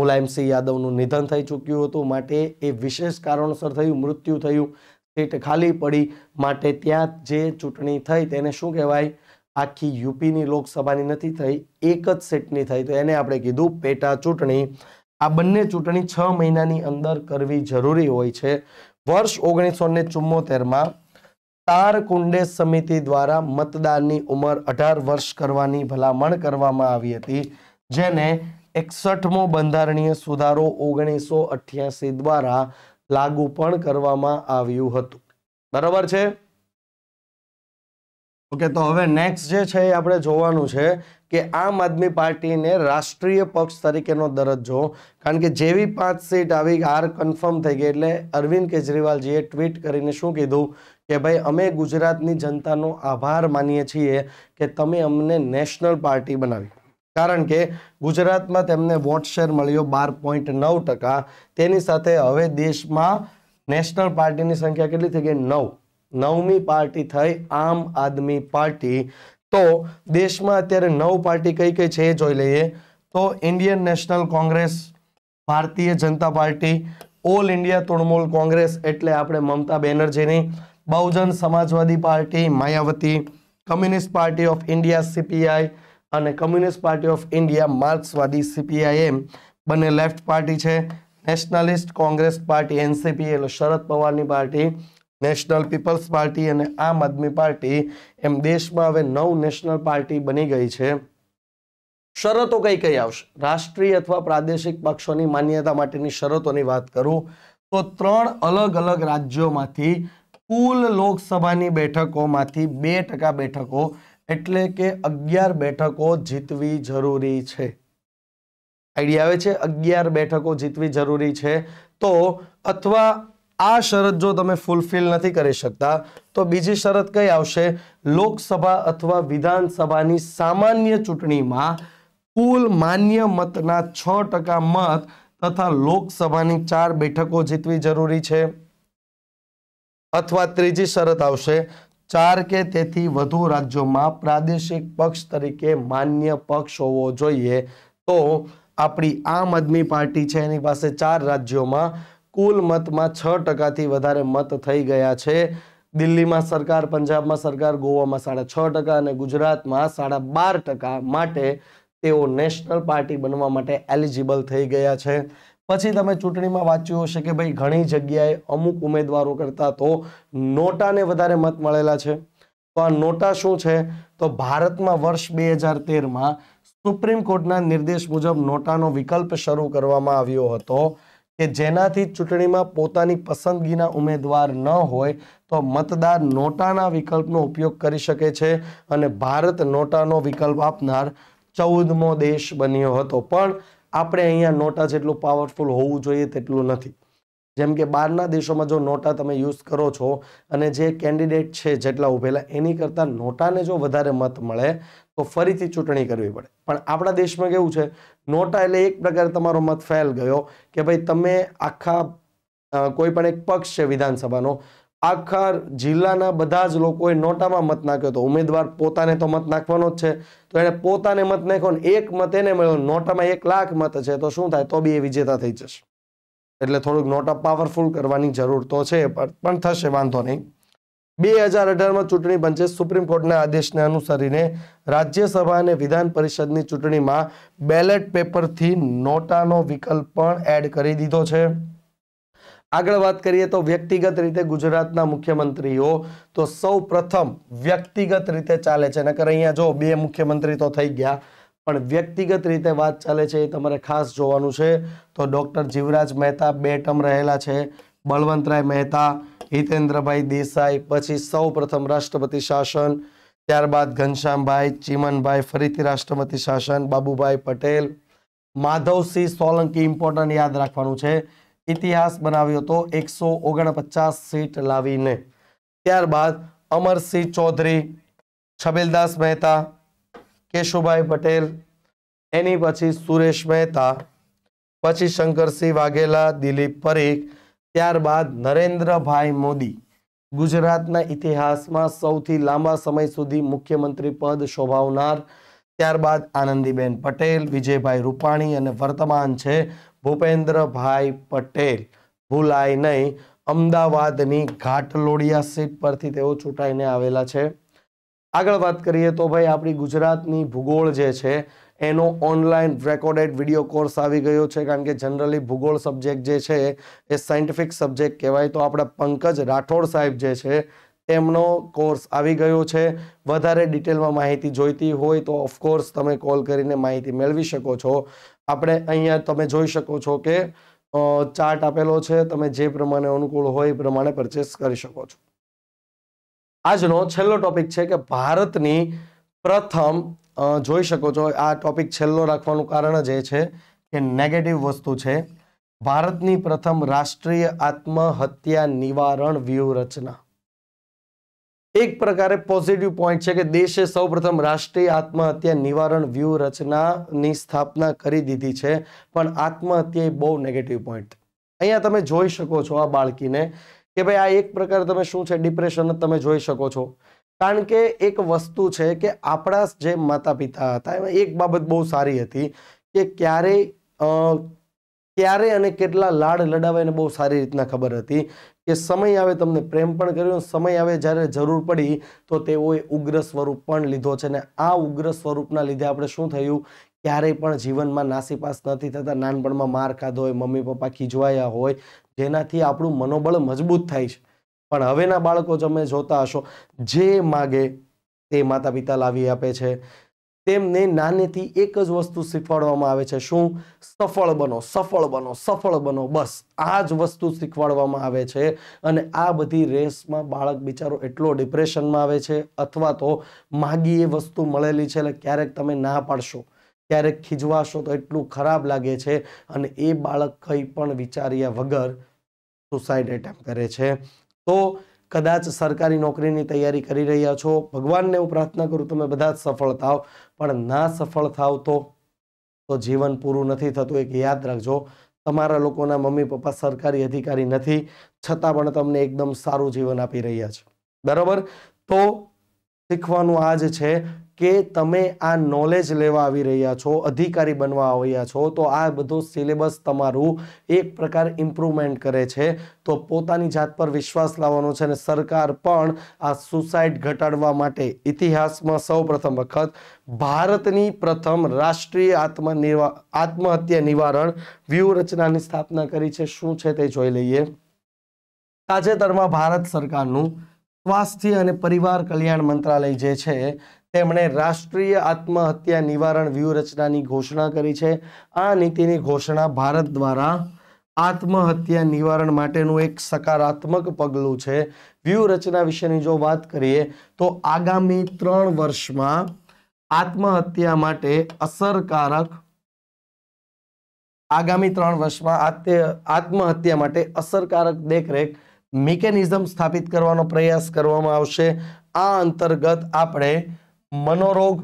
મુલાયમસિંહ યાદવનું નિધન થઈ ચૂક્યું હતું માટે એ વિશેષ કારણોસર થયું મૃત્યુ થયું સીટ ખાલી પડી માટે ત્યાં જે ચૂંટણી થઈ તેને શું કહેવાય આખી યુપીની લોકસભાની નથી થઈ એક જ સીટની થઈ તો એને આપણે કીધું પેટા ચૂંટણી આ બંને ચૂંટણી છ મહિનાની અંદર કરવી જરૂરી હોય છે વર્ષ ઓગણીસો ને ચુમ્મોતેરમાં તારકુંડે સમિતિ દ્વારા મતદાનની ઉંમર અઢાર વર્ષ કરવાની ભલામણ કરવામાં આવી હતી જેને એકસઠમો બંધારણીય સુધારો ઓગણીસો અઠ્યાસી દ્વારા લાગુ પણ કરવામાં આવ્યું હતું બરાબર છે ઓકે તો હવે નેક્સ્ટ જે છે એ આપણે જોવાનું છે કે આમ આદમી પાર્ટીને રાષ્ટ્રીય પક્ષ તરીકેનો દરજ્જો કારણ કે જેવી પાંચ સીટ આવી હાર કન્ફર્મ થઈ ગઈ એટલે અરવિંદ કેજરીવાલજીએ ટ્વીટ કરીને શું કીધું કે ભાઈ અમે ગુજરાતની જનતાનો આભાર માનીએ છીએ કે તમે અમને નેશનલ પાર્ટી બનાવી કારણ કે ગુજરાતમાં તેમને વોટ શેર મળ્યો બાર પોઈન્ટ નવ ટકા તેની સાથે હવે દેશમાં નેશનલ પાર્ટીની સંખ્યા કેટલી થઈ ગઈ નવ નવમી પાર્ટી થઈ આમ આદમી પાર્ટી તો દેશમાં અત્યારે નવ પાર્ટી કઈ કઈ છે એ જોઈ લઈએ તો Indian National Congress Bharatiya Janata Party All India Trinamool Congress એટલે આપણે મમતા બેનર્જીની Bahujan Samajwadi Party Mayawati Communist Party of India CPI અને કમ્યુનિસ્ટ પાર્ટી ઓફ ઇન્ડિયા માર્ક્સવાદી એમ બંને લેફ્ટ પાર્ટી છે નેશનલિસ્ટ કોંગ્રેસ પાર્ટી એનસીપી એટલે શરદ પવારની પાર્ટી નેશનલ પીપલ્સ પાર્ટી અને આમ આદમી પાર્ટી એમ દેશમાં હવે નવ નેશનલ પાર્ટી બની ગઈ છે શરતો કઈ કઈ આવશે રાષ્ટ્રીય અથવા પ્રાદેશિક પક્ષોની માન્યતા માટેની શરતોની વાત કરું તો ત્રણ અલગ અલગ રાજ્યોમાંથી કુલ લોકસભાની બેઠકોમાંથી બે ટકા બેઠકો એટલે કે અગિયાર બેઠકો જીતવી જરૂરી છે આઈડિયા આવે છે અગિયાર બેઠકો જીતવી જરૂરી છે તો અથવા આ શરત જો તમે ફૂલફિલ નથી કરી શકતા તો બીજી શરત કઈ આવશે લોકસભા અથવા વિધાનસભાની સામાન્ય ચૂંટણીમાં કુલ માન્ય મતના છ ટકા મત તથા લોકસભાની ચાર બેઠકો જીતવી જરૂરી છે અથવા ત્રીજી શરત આવશે ચાર કે તેથી વધુ રાજ્યોમાં પ્રાદેશિક પક્ષ તરીકે માન્ય પક્ષ હોવો જોઈએ તો આપણી આમ આદમી પાર્ટી છે એની પાસે ચાર રાજ્યોમાં કુલ મતમાં છ ટકાથી વધારે મત થઈ ગયા છે દિલ્હીમાં સરકાર પંજાબમાં સરકાર ગોવામાં સાડા છ ટકા અને ગુજરાતમાં સાડા બાર ટકા માટે તેઓ નેશનલ પાર્ટી બનવા માટે એલિજિબલ થઈ ગયા છે પછી તમે ચૂંટણીમાં વાંચ્યું હશે કે ભાઈ ઘણી જગ્યાએ અમુક ઉમેદવારો કરતા તો નોટાને વધારે મત મળેલા છે તો આ નોટા શું છે તો ભારતમાં વર્ષ બે હજાર તેરમાં સુપ્રીમ કોર્ટના નિર્દેશ મુજબ નોટાનો વિકલ્પ શરૂ કરવામાં આવ્યો હતો કે જેનાથી ચૂંટણીમાં પોતાની પસંદગીના ઉમેદવાર ન હોય તો મતદાર નોટાના વિકલ્પનો ઉપયોગ કરી શકે છે અને ભારત નોટાનો વિકલ્પ આપનાર ચૌદમો દેશ બન્યો હતો પણ આપણે અહીંયા નોટા જેટલું પાવરફુલ હોવું જોઈએ તેટલું નથી જેમ કે બહારના દેશોમાં જો નોટા તમે યુઝ કરો છો અને જે કેન્ડિડેટ છે જેટલા ઉભેલા એની કરતાં નોટાને જો વધારે મત મળે તો ફરીથી ચૂંટણી કરવી પડે પણ આપણા દેશમાં કેવું છે નોટા એટલે એક પ્રકારે તમારો મત ફેલ ગયો કે ભાઈ તમે આખા કોઈ પણ એક પક્ષ છે વિધાનસભાનો આખા જિલ્લાના બધા જ લોકોએ નોટામાં મત નાખ્યો તો ઉમેદવાર પોતાને તો મત નાખવાનો જ છે તો એણે પોતાને મત નાખ્યો ને એક મત એને મળ્યો નોટામાં એક લાખ મત છે તો શું થાય તો બી એ વિજેતા થઈ જશે એટલે થોડુંક નોટા પાવરફુલ કરવાની જરૂર તો છે પણ થશે વાંધો નહીં બે હજાર અઢારમાં ચૂંટણી પંચે સુપ્રીમ કોર્ટના આદેશને અનુસરીને રાજ્યસભા અને વિધાન પરિષદની ચૂંટણીમાં બેલેટ પેપરથી નોટાનો વિકલ્પ પણ એડ કરી દીધો છે આગળ વાત કરીએ તો વ્યક્તિગત રીતે ગુજરાતના મુખ્યમંત્રીઓ તો સૌ પ્રથમ વ્યક્તિગત રીતે ચાલે છે નકર અહીંયા જો બે મુખ્યમંત્રી તો થઈ ગયા પણ વ્યક્તિગત રીતે વાત ચાલે છે એ તમારે ખાસ જોવાનું છે તો ડૉક્ટર જીવરાજ મહેતા બે ટર્મ રહેલા છે બળવંતરાય મહેતા હિતેન્દ્રભાઈ દેસાઈ પછી સૌ પ્રથમ રાષ્ટ્રપતિ શાસન ત્યારબાદ ઘનશ્યામભાઈ ચીમનભાઈ ફરીથી રાષ્ટ્રપતિ શાસન બાબુભાઈ પટેલ માધવસિંહ સોલંકી ઇમ્પોર્ટન્ટ યાદ રાખવાનું છે ઇતિહાસ બનાવ્યો હતો એકસો ઓગણપચાસ સીટ લાવીને ત્યારબાદ અમરસિંહ ચૌધરી છબીલદાસ મહેતા કેશુભાઈ પટેલ એની પછી સુરેશ મહેતા પછી શંકરસિંહ વાઘેલા દિલીપ પરીખ ત્યારબાદ નરેન્દ્રભાઈ મોદી ગુજરાતના ઇતિહાસમાં સૌથી લાંબા સમય સુધી મુખ્યમંત્રી પદ શોભાવનાર ત્યારબાદ આનંદીબેન પટેલ વિજયભાઈ રૂપાણી અને વર્તમાન છે ભૂપેન્દ્રભાઈ પટેલ ભૂલાય નહીં અમદાવાદની ઘાટલોડિયા સીટ પરથી તેઓ ચૂંટાઈને આવેલા છે આગળ વાત કરીએ તો ભાઈ આપણી ગુજરાતની ભૂગોળ જે છે એનો ઓનલાઈન રેકોર્ડેડ વિડીયો કોર્સ આવી ગયો છે કારણ કે જનરલી ભૂગોળ સબ્જેક્ટ જે છે એ સાયન્ટિફિક સબ્જેક્ટ કહેવાય તો આપણા પંકજ રાઠોડ સાહેબ જે છે એમનો કોર્સ આવી ગયો છે વધારે ડિટેલમાં માહિતી જોઈતી હોય તો ઓફકોર્સ તમે કોલ કરીને માહિતી મેળવી શકો છો આપણે અહીંયા તમે જોઈ શકો છો કે ચાર્ટ આપેલો છે તમે જે પ્રમાણે અનુકૂળ હોય એ પ્રમાણે પરચેસ કરી શકો છો આજનો છેલ્લો ટોપિક છે કે ભારતની પ્રથમ જોઈ શકો છો આ ટોપિક છેલ્લો રાખવાનું કારણ જ એ છે કે નેગેટિવ વસ્તુ છે ભારતની પ્રથમ રાષ્ટ્રીય આત્મહત્યા નિવારણ વ્યૂહરચના એક પ્રકારે પોઝિટિવ પોઈન્ટ છે કે દેશે સૌપ્રથમ રાષ્ટ્રીય આત્મહત્યા નિવારણ વ્યૂહરચનાની સ્થાપના કરી દીધી છે પણ આત્મહત્યા એ બહુ નેગેટિવ પોઈન્ટ અહીંયા તમે જોઈ શકો છો આ બાળકીને કે ભાઈ આ એક પ્રકાર તમે શું છે ડિપ્રેશન જ તમે જોઈ શકો છો કારણ કે એક વસ્તુ છે કે આપણા જે માતા પિતા હતા એમાં એક બાબત બહુ સારી હતી કે ક્યારે ક્યારે અને કેટલા લાડ લડાવે એને બહુ સારી રીતના ખબર હતી કે સમય આવે તમને પ્રેમ પણ કર્યો સમય આવે જ્યારે જરૂર પડી તો તેઓએ ઉગ્ર સ્વરૂપ પણ લીધો છે ને આ ઉગ્ર સ્વરૂપના લીધે આપણે શું થયું ક્યારેય પણ જીવનમાં નાસીપાસ નથી થતા નાનપણમાં માર ખાધો હોય મમ્મી પપ્પા ખીજવાયા હોય જેનાથી આપણું મનોબળ મજબૂત થાય છે પણ હવેના બાળકો તમે જોતા હશો જે માગે તે માતા પિતા લાવી આપે છે તેમને નાનેથી એક જ વસ્તુ શીખવાડવામાં આવે છે શું સફળ બનો સફળ બનો સફળ બનો બસ આ જ વસ્તુ શીખવાડવામાં આવે છે અને આ બધી રેસમાં બાળક બિચારો એટલો ડિપ્રેશનમાં આવે છે અથવા તો માગી એ વસ્તુ મળેલી છે એટલે ક્યારેક તમે ના પાડશો ક્યારેક ખીજવાશો તો એટલું ખરાબ લાગે છે અને એ બાળક કંઈ પણ વિચાર્યા વગર સુસાઇડ એટેમ્પ કરે છે તો કદાચ સરકારી નોકરીની તૈયારી કરી રહ્યા છો ભગવાનને હું પ્રાર્થના કરું તમે બધા જ સફળ થાવ પણ ના સફળ થાવ તો તો જીવન પૂરું નથી થતું એક યાદ રાખજો તમારા લોકોના મમ્મી પપ્પા સરકારી અધિકારી નથી છતાં પણ તમને એકદમ સારું જીવન આપી રહ્યા છે બરાબર તો શીખવાનું આ જ છે કે તમે આ નોલેજ લેવા આવી રહ્યા છો અધિકારી બનવા આવ્યા છો તો આ બધું સિલેબસ તમારું એક પ્રકાર ઇમ્પ્રુવમેન્ટ કરે છે તો પોતાની જાત પર વિશ્વાસ લાવવાનો છે અને સરકાર પણ આ સુસાઇડ ઘટાડવા માટે ઇતિહાસમાં સૌ પ્રથમ વખત ભારતની પ્રથમ રાષ્ટ્રીય આત્મનિર્વા આત્મહત્યા નિવારણ વ્યૂહરચનાની સ્થાપના કરી છે શું છે તે જોઈ લઈએ તાજેતરમાં ભારત સરકારનું સ્વાસ્થ્ય અને પરિવાર કલ્યાણ મંત્રાલય જે છે તેમણે રાષ્ટ્રીય આત્મહત્યા નિવારણ વ્યૂહરચનાની ઘોષણા કરી છે આ નીતિની ઘોષણા ભારત દ્વારા આત્મહત્યા નિવારણ માટેનું એક સકારાત્મક પગલું છે વ્યૂહરચના વિશેની જો વાત કરીએ તો આગામી ત્રણ વર્ષમાં આત્મહત્યા માટે અસરકારક આગામી ત્રણ વર્ષમાં આત્મહત્યા માટે અસરકારક દેખરેખ મિકેનિઝમ સ્થાપિત કરવાનો પ્રયાસ કરવામાં આવશે આ અંતર્ગત આપણે મનોરોગ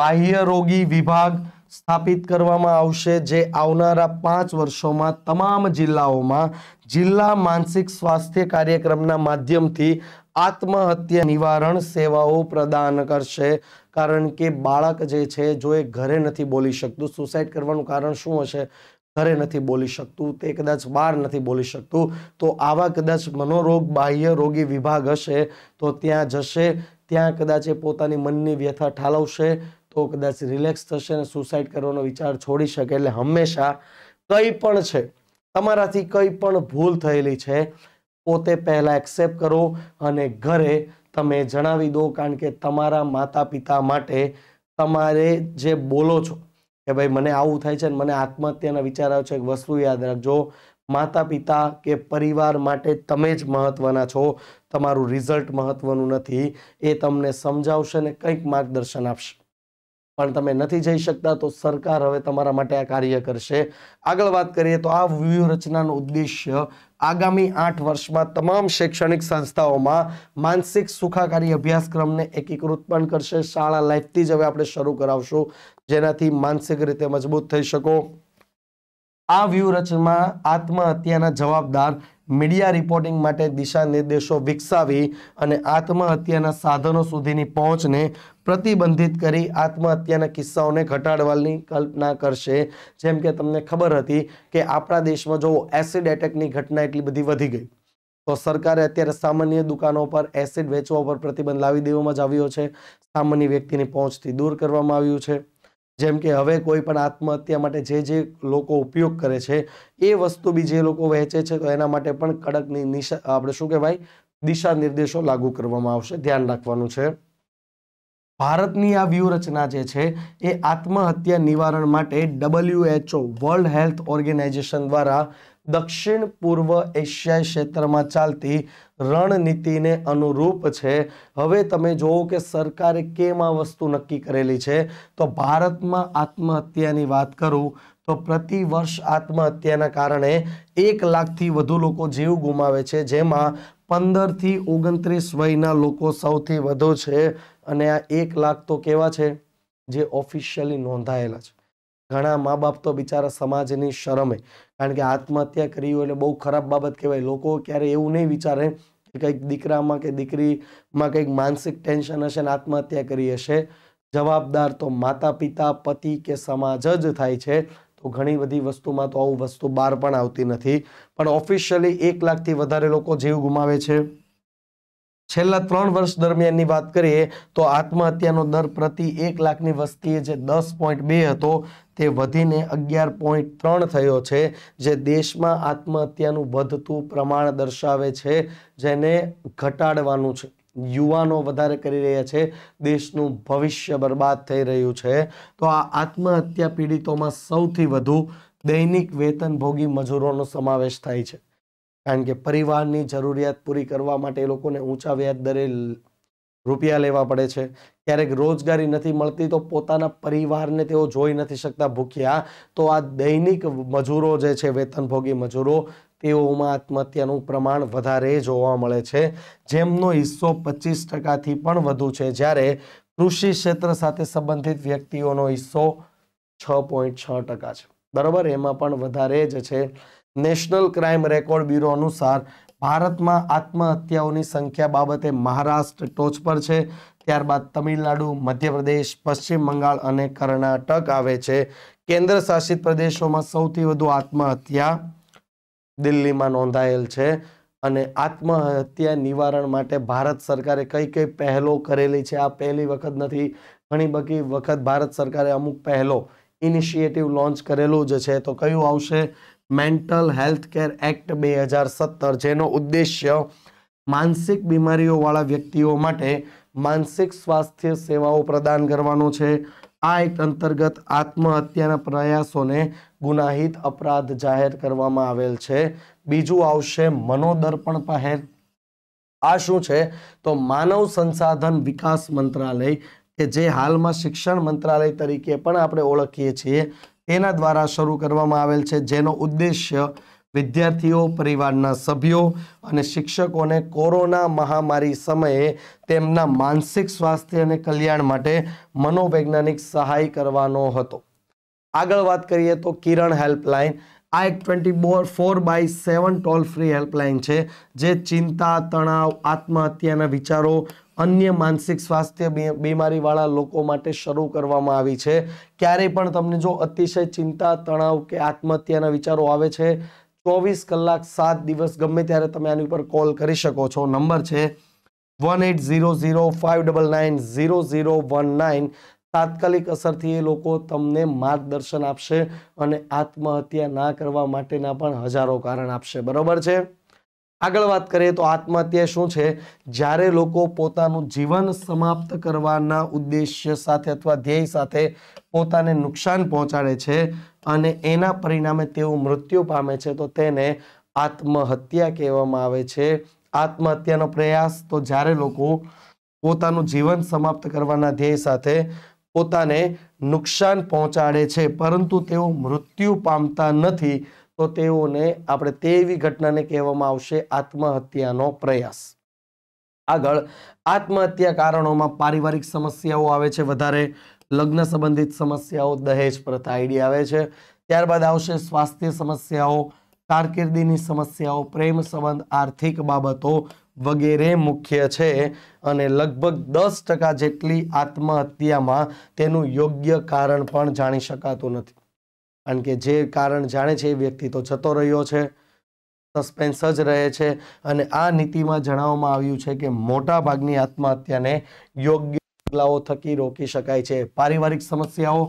બાહ્ય રોગી વિભાગ સ્થાપિત કરવામાં આવશે જે આવનારા પાંચ વર્ષોમાં તમામ જિલ્લાઓમાં જિલ્લા માનસિક સ્વાસ્થ્ય કાર્યક્રમના માધ્યમથી આત્મહત્યા નિવારણ સેવાઓ પ્રદાન કરશે કારણ કે બાળક જે છે જો એ ઘરે નથી બોલી શકતું સુસાઇડ કરવાનું કારણ શું હશે ઘરે નથી બોલી શકતું તે કદાચ બહાર નથી બોલી શકતું તો આવા કદાચ મનોરોગ બાહ્ય રોગી વિભાગ હશે તો ત્યાં જશે ત્યાં કદાચ એ પોતાની મનની વ્યથા ઠાલવશે તો કદાચ રિલેક્સ થશે અને સુસાઇડ કરવાનો વિચાર છોડી શકે એટલે હંમેશા કંઈ પણ છે તમારાથી કંઈ પણ ભૂલ થયેલી છે પોતે પહેલાં એક્સેપ્ટ કરો અને ઘરે તમે જણાવી દો કારણ કે તમારા માતા પિતા માટે તમારે જે બોલો છો કે ભાઈ મને આવું થાય છે ને મને આત્મહત્યાના વિચાર આવે છે એક વસ્તુ યાદ રાખજો માતા પિતા કે પરિવાર માટે તમે જ મહત્ત્વના છો તમારું રિઝલ્ટ મહત્ત્વનું નથી એ તમને સમજાવશે ને કંઈક માર્ગદર્શન આપશે પણ તમે નથી જઈ શકતા તો સરકાર હવે તમારા માટે આ કાર્ય કરશે આગળ વાત કરીએ તો આ વ્યૂહરચનાનો ઉદ્દેશ્ય આગામી આઠ વર્ષમાં તમામ શૈક્ષણિક સંસ્થાઓમાં માનસિક સુખાકારી અભ્યાસક્રમને એકીકૃત પણ કરશે શાળા લાઈફથી જ હવે આપણે શરૂ કરાવશું જેનાથી માનસિક રીતે મજબૂત થઈ શકો આ વ્યૂહરચનામાં આત્મહત્યાના જવાબદાર મીડિયા રિપોર્ટિંગ માટે દિશા નિર્દેશો વિકસાવી અને આત્મહત્યાના સાધનો સુધીની પહોંચને પ્રતિબંધિત કરી આત્મહત્યાના કિસ્સાઓને ઘટાડવાની કલ્પના કરશે જેમ કે તમને ખબર હતી કે આપણા દેશમાં જો એસિડ એટેકની ઘટના એટલી બધી વધી ગઈ તો સરકારે અત્યારે સામાન્ય દુકાનો પર એસિડ વેચવા પર પ્રતિબંધ લાવી દેવામાં જ આવ્યો છે સામાન્ય વ્યક્તિની પહોંચથી દૂર કરવામાં આવ્યું છે જેમ કે હવે કોઈ પણ આત્મહત્યા માટે જે જે લોકો ઉપયોગ કરે છે એ વસ્તુ બી જે લોકો વહેંચે છે તો એના માટે પણ કડકની નિશા આપણે શું કહેવાય દિશા નિર્દેશો લાગુ કરવામાં આવશે ધ્યાન રાખવાનું છે ભારતની આ વ્યૂહરચના જે છે એ આત્મહત્યા નિવારણ માટે ડબલ્યુએચઓ વર્લ્ડ હેલ્થ ઓર્ગેનાઇઝેશન દ્વારા દક્ષિણ પૂર્વ એશિયાઈ ક્ષેત્રમાં ચાલતી રણનીતિને અનુરૂપ છે હવે તમે જોવો કે સરકારે કેમ આ વસ્તુ નક્કી કરેલી છે તો ભારતમાં આત્મહત્યાની વાત કરું તો પ્રતિ વર્ષ આત્મહત્યાના કારણે એક લાખથી વધુ લોકો જીવ ગુમાવે છે જેમાં પંદરથી ઓગણત્રીસ વયના લોકો સૌથી વધુ છે અને આ એક લાખ તો કેવા છે જે ઓફિશિયલી નોંધાયેલા છે ઘણા મા બાપ તો બિચારા સમાજની શરમે કારણ કે આત્મહત્યા કરી હોય એટલે બહુ ખરાબ બાબત કહેવાય લોકો ક્યારે એવું નહીં વિચારે કે કંઈક દીકરામાં કે દીકરીમાં કંઈક માનસિક ટેન્શન હશે ને આત્મહત્યા કરી હશે જવાબદાર તો માતા પિતા પતિ કે સમાજ જ થાય છે તો ઘણી બધી વસ્તુમાં તો આવું વસ્તુ બહાર પણ આવતી નથી પણ ઓફિશિયલી એક લાખથી વધારે લોકો જીવ ગુમાવે છે છેલ્લા ત્રણ વર્ષ દરમિયાનની વાત કરીએ તો આત્મહત્યાનો દર પ્રતિ એક લાખની વસ્તીએ જે દસ પોઈન્ટ બે હતો તે વધીને અગિયાર પોઈન્ટ ત્રણ થયો છે જે દેશમાં આત્મહત્યાનું વધતું પ્રમાણ દર્શાવે છે જેને ઘટાડવાનું છે યુવાનો વધારે કરી રહ્યા છે દેશનું ભવિષ્ય બરબાદ થઈ રહ્યું છે તો આ આત્મહત્યા પીડિતોમાં સૌથી વધુ દૈનિક વેતનભોગી મજૂરોનો સમાવેશ થાય છે કારણ કે પરિવારની જરૂરિયાત પૂરી કરવા માટે એ લોકોને ઊંચા વ્યાજ દરે રૂપિયા લેવા પડે છે ક્યારેક રોજગારી નથી મળતી તો પોતાના પરિવારને તેઓ જોઈ નથી શકતા ભૂખ્યા તો આ દૈનિક મજૂરો જે છે વેતનભોગી મજૂરો તેઓમાં આત્મહત્યાનું પ્રમાણ વધારે જોવા મળે છે જેમનો હિસ્સો પચીસ ટકાથી પણ વધુ છે જ્યારે કૃષિ ક્ષેત્ર સાથે સંબંધિત વ્યક્તિઓનો હિસ્સો છ પોઈન્ટ છ ટકા છે બરાબર એમાં પણ વધારે જ છે નેશનલ ક્રાઇમ રેકોર્ડ બ્યુરો અનુસાર ભારતમાં આત્મહત્યાઓની સંખ્યા બાબતે મહારાષ્ટ્ર ટોચ પર છે ત્યારબાદ તમિલનાડુ મધ્યપ્રદેશ પશ્ચિમ બંગાળ અને કર્ણાટક આવે છે કેન્દ્ર શાસિત પ્રદેશોમાં સૌથી વધુ આત્મહત્યા દિલ્હીમાં નોંધાયેલ છે અને આત્મહત્યા નિવારણ માટે ભારત સરકારે કઈ કઈ પહેલો કરેલી છે આ પહેલી વખત નથી ઘણી બધી વખત ભારત સરકારે અમુક પહેલો ઇનિશિયેટિવ લોન્ચ કરેલું જ છે તો કયું આવશે મેન્ટલ હેલ્થ કેર એક્ટ બે હજાર સત્તર જેનો ઉદ્દેશ્ય માનસિક બીમારીઓવાળા વ્યક્તિઓ માટે માનસિક સ્વાસ્થ્ય સેવાઓ પ્રદાન કરવાનો છે આ એક અંતર્ગત આત્મહત્યાના પ્રયાસોને ગુનાહિત અપરાધ જાહેર કરવામાં આવેલ છે બીજું આવશે મનોદર્પણ પહેલ આ શું છે તો માનવ સંસાધન વિકાસ મંત્રાલય કે જે હાલમાં શિક્ષણ મંત્રાલય તરીકે પણ આપણે ઓળખીએ છીએ તેના દ્વારા શરૂ કરવામાં આવેલ છે જેનો ઉદ્દેશ્ય વિદ્યાર્થીઓ પરિવારના સભ્યો અને શિક્ષકોને કોરોના મહામારી સમયે તેમના માનસિક સ્વાસ્થ્ય અને કલ્યાણ માટે મનોવૈજ્ઞાનિક સહાય કરવાનો હતો આગળ વાત કરીએ તો કિરણ હેલ્પલાઇન આ એક ટ્વેન્ટી બોર four by seven toll free helpline છે જે ચિંતા તણાવ આત્મહત્યાના વિચારો અન્ય માનસિક સ્વાસ્થ્ય બીમારીવાળા લોકો માટે શરૂ કરવામાં આવી છે ક્યારેય પણ તમને જો અતિશય ચિંતા તણાવ કે આત્મહત્યાના વિચારો આવે છે ચોવીસ કલાક સાત દિવસ ગમે ત્યારે તમે આની ઉપર કોલ કરી શકો છો નંબર છે one eight zero zero five double nine zero zero one nine તાત્કાલિક અસરથી એ લોકો તમને માર્ગદર્શન આપશે અને આત્મહત્યા ના કરવા માટેના પણ હજારો કારણ આપશે બરોબર છે આગળ વાત કરીએ તો આત્મહત્યા શું છે જ્યારે લોકો પોતાનું જીવન સમાપ્ત કરવાના ઉદ્દેશ્ય સાથે અથવા ધ્યેય સાથે પોતાને નુકસાન પહોંચાડે છે અને એના પરિણામે તેઓ મૃત્યુ પામે છે તો તેને આત્મહત્યા કહેવામાં આવે છે આત્મહત્યાનો પ્રયાસ તો જ્યારે લોકો પોતાનું જીવન સમાપ્ત કરવાના ધ્યેય સાથે પોતાને નુકસાન પહોંચાડે છે પરંતુ તેઓ મૃત્યુ પામતા નથી તો તેઓને આપણે તેવી ઘટનાને કહેવામાં આવશે આત્મહત્યાનો પ્રયાસ આગળ આત્મહત્યા કારણોમાં પારિવારિક સમસ્યાઓ આવે છે વધારે લગ્ન સંબંધિત સમસ્યાઓ દહેજ પ્રથા આઈડી આવે છે ત્યારબાદ આવશે સ્વાસ્થ્ય સમસ્યાઓ કારકિર્દીની સમસ્યાઓ પ્રેમ સંબંધ આર્થિક બાબતો વગેરે મુખ્ય છે અને લગભગ દસ ટકા જેટલી આત્મહત્યામાં તેનું યોગ્ય કારણ પણ જાણી શકાતું નથી કારણ કે જે કારણ જાણે છે એ વ્યક્તિ તો જતો રહ્યો છે સસ્પેન્સ જ રહે છે અને આ નીતિમાં જણાવવામાં આવ્યું છે કે મોટાભાગની આત્મહત્યાને યોગ્ય પગલાઓ થકી રોકી શકાય છે પારિવારિક સમસ્યાઓ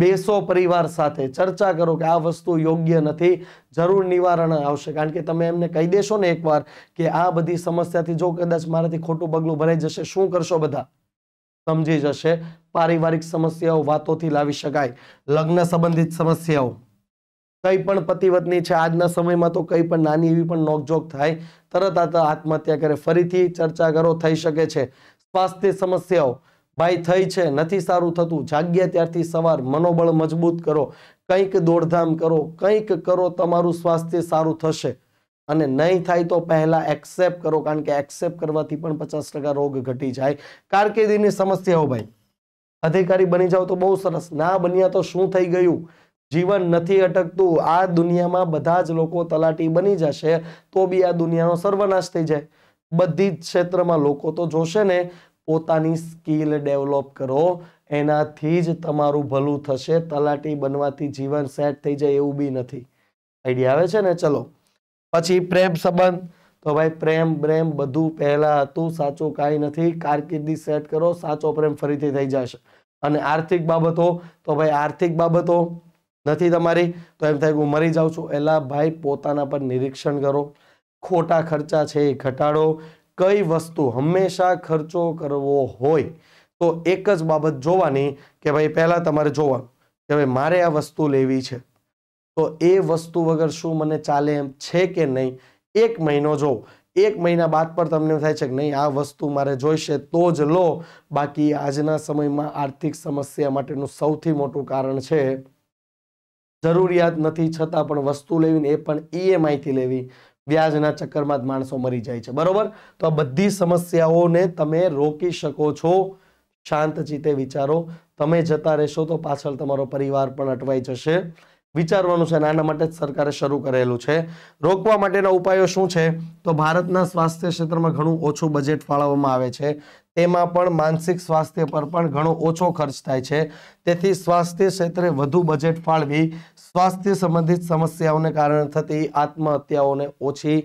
બેસો પરિવાર સાથે ચર્ચા કરો કે આ વસ્તુ યોગ્ય નથી જરૂર નિવારણ આવશે કારણ કે તમે એમને કહી દેશો ને એકવાર કે આ બધી સમસ્યાથી જો કદાચ મારાથી ખોટું પગલું ભરાઈ જશે શું કરશો બધા સમજી જશે પારિવારિક સમસ્યાઓ વાતોથી લાવી શકાય લગ્ન સંબંધિત સમસ્યાઓ કંઈ પણ પતિવતની છે આજના સમયમાં તો કંઈ પણ નાની એવી પણ નોકઝોક થાય તરત આત્મહત્યા કરે ફરીથી ચર્ચા કરો થઈ શકે છે સ્વાસ્થ્ય સમસ્યાઓ ભાઈ થઈ છે નથી સારું થતું જાગ્યા ત્યારથી સવાર મનોબળ મજબૂત કરો કંઈક દોડધામ કરો કંઈક કરો તમારું સ્વાસ્થ્ય સારું થશે અને નહીં થાય તો પહેલાં એક્સેપ્ટ કરો કારણ કે એક્સેપ્ટ કરવાથી પણ પચાસ ટકા રોગ ઘટી જાય કારકિર્દીની સમસ્યાઓ ભાઈ અધિકારી બની જાઓ તો બહુ સરસ ના બન્યા તો શું થઈ ગયું જીવન નથી અટકતું આ દુનિયામાં બધા જ લોકો તલાટી બની જશે તો બી આ દુનિયાનો સર્વનાશ થઈ જાય બધી જ ક્ષેત્રમાં લોકો તો જોશે ને પોતાની સ્કિલ ડેવલપ કરો એનાથી જ તમારું ભલું થશે તલાટી બનવાથી જીવન સેટ થઈ જાય એવું બી નથી આઈડિયા આવે છે ને ચલો પછી પ્રેમ સંબંધ તો ભાઈ પ્રેમ પ્રેમ બધું પહેલાં હતું સાચું કાંઈ નથી કારકિર્દી સેટ કરો સાચો પ્રેમ ફરીથી થઈ જશે અને આર્થિક બાબતો તો ભાઈ આર્થિક બાબતો નથી તમારી તો એમ થાય કે હું મરી જાઉં છું એલા ભાઈ પોતાના પર નિરીક્ષણ કરો ખોટા ખર્ચા છે એ ઘટાડો કઈ વસ્તુ હંમેશા ખર્ચો કરવો હોય તો એક જ બાબત જોવાની કે ભાઈ પહેલાં તમારે જોવા કે ભાઈ મારે આ વસ્તુ લેવી છે તો એ વસ્તુ વગર શું મને ચાલે એમ છે કે નહીં એક મહિનો જોઉં એક મહિના બાદ પર તમને થાય છે કે નહીં આ વસ્તુ મારે જોઈશે તો જ લો બાકી આજના સમયમાં આર્થિક સમસ્યા માટેનું સૌથી મોટું કારણ છે જરૂરિયાત નથી છતાં પણ વસ્તુ લેવી ને એ પણ ઈએમઆઈથી લેવી વ્યાજના ચક્કરમાં જ માણસો મરી જાય છે બરોબર તો આ બધી સમસ્યાઓને તમે રોકી શકો છો શાંત ચિત્તે વિચારો તમે જતા રહેશો તો પાછળ તમારો પરિવાર પણ અટવાઈ જશે વિચારવાનું છે આના માટે જ સરકારે શરૂ કરેલું છે રોકવા માટેના ઉપાયો શું છે તો ભારતના સ્વાસ્થ્ય ક્ષેત્રમાં ઘણું ઓછું બજેટ ફાળવવામાં આવે છે તેમાં પણ માનસિક સ્વાસ્થ્ય પર પણ ઘણો ઓછો ખર્ચ થાય છે તેથી સ્વાસ્થ્ય ક્ષેત્રે વધુ બજેટ ફાળવી સ્વાસ્થ્ય સંબંધિત સમસ્યાઓને કારણે થતી આત્મહત્યાઓને ઓછી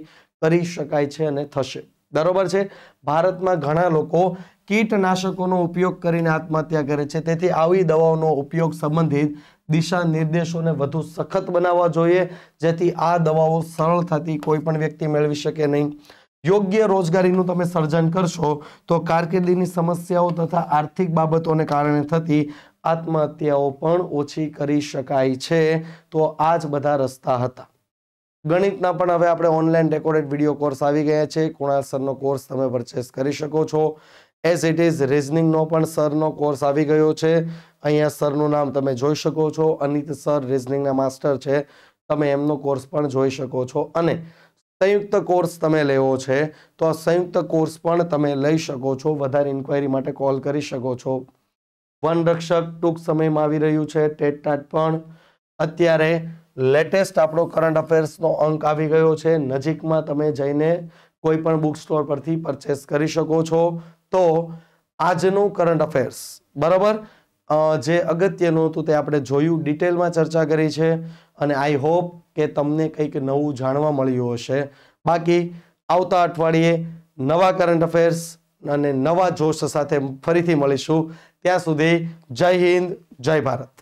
કરી શકાય છે અને થશે બરોબર છે ભારતમાં ઘણા લોકો કીટનાશકોનો ઉપયોગ કરીને આત્મહત્યા કરે છે તેથી આવી દવાઓનો ઉપયોગ સંબંધિત દિશા નિર્દેશોને વધુ સખત બનાવવા જોઈએ જેથી આ દવાઓ સરળતાથી કોઈ પણ વ્યક્તિ મેળવી શકે નહીં યોગ્ય રોજગારીનું તમે સર્જન કરશો તો કારકિર્દીની સમસ્યાઓ તથા આર્થિક બાબતોને કારણે થતી આત્મહત્યાઓ પણ ઓછી કરી શકાય છે તો આ જ બધા રસ્તા હતા ગણિતના પણ હવે આપણે ઓનલાઈન રેકોર્ડેડ વિડીયો કોર્સ આવી ગયા છે કુણાલ સરનો કોર્સ તમે પરચેસ કરી શકો છો એઝ ઇટ ઇઝ રિઝનિંગનો પણ સરનો કોર્સ આવી ગયો છે અહીંયા સરનું નામ તમે જોઈ શકો છો અનિત સર રિઝનિંગના માસ્ટર છે તમે એમનો કોર્સ પણ જોઈ શકો છો અને સંયુક્ત કોર્સ તમે લેવો છે તો આ સંયુક્ત કોર્સ પણ તમે લઈ શકો છો વધારે ઇન્ક્વાયરી માટે કોલ કરી શકો છો વનરક્ષક ટૂંક સમયમાં આવી રહ્યું છે ટેટટાટ પણ અત્યારે લેટેસ્ટ આપણો કરંટ અફેર્સનો અંક આવી ગયો છે નજીકમાં તમે જઈને કોઈ પણ બુક સ્ટોર પરથી પરચેસ કરી શકો છો તો આજનું કરંટ અફેર્સ બરાબર જે અગત્યનું હતું તે આપણે જોયું ડિટેલમાં ચર્ચા કરી છે અને આઈ હોપ કે તમને કંઈક નવું જાણવા મળ્યું હશે બાકી આવતા અઠવાડિયે નવા કરંટ અફેર્સ અને નવા જોશ સાથે ફરીથી મળીશું ત્યાં સુધી જય હિન્દ જય ભારત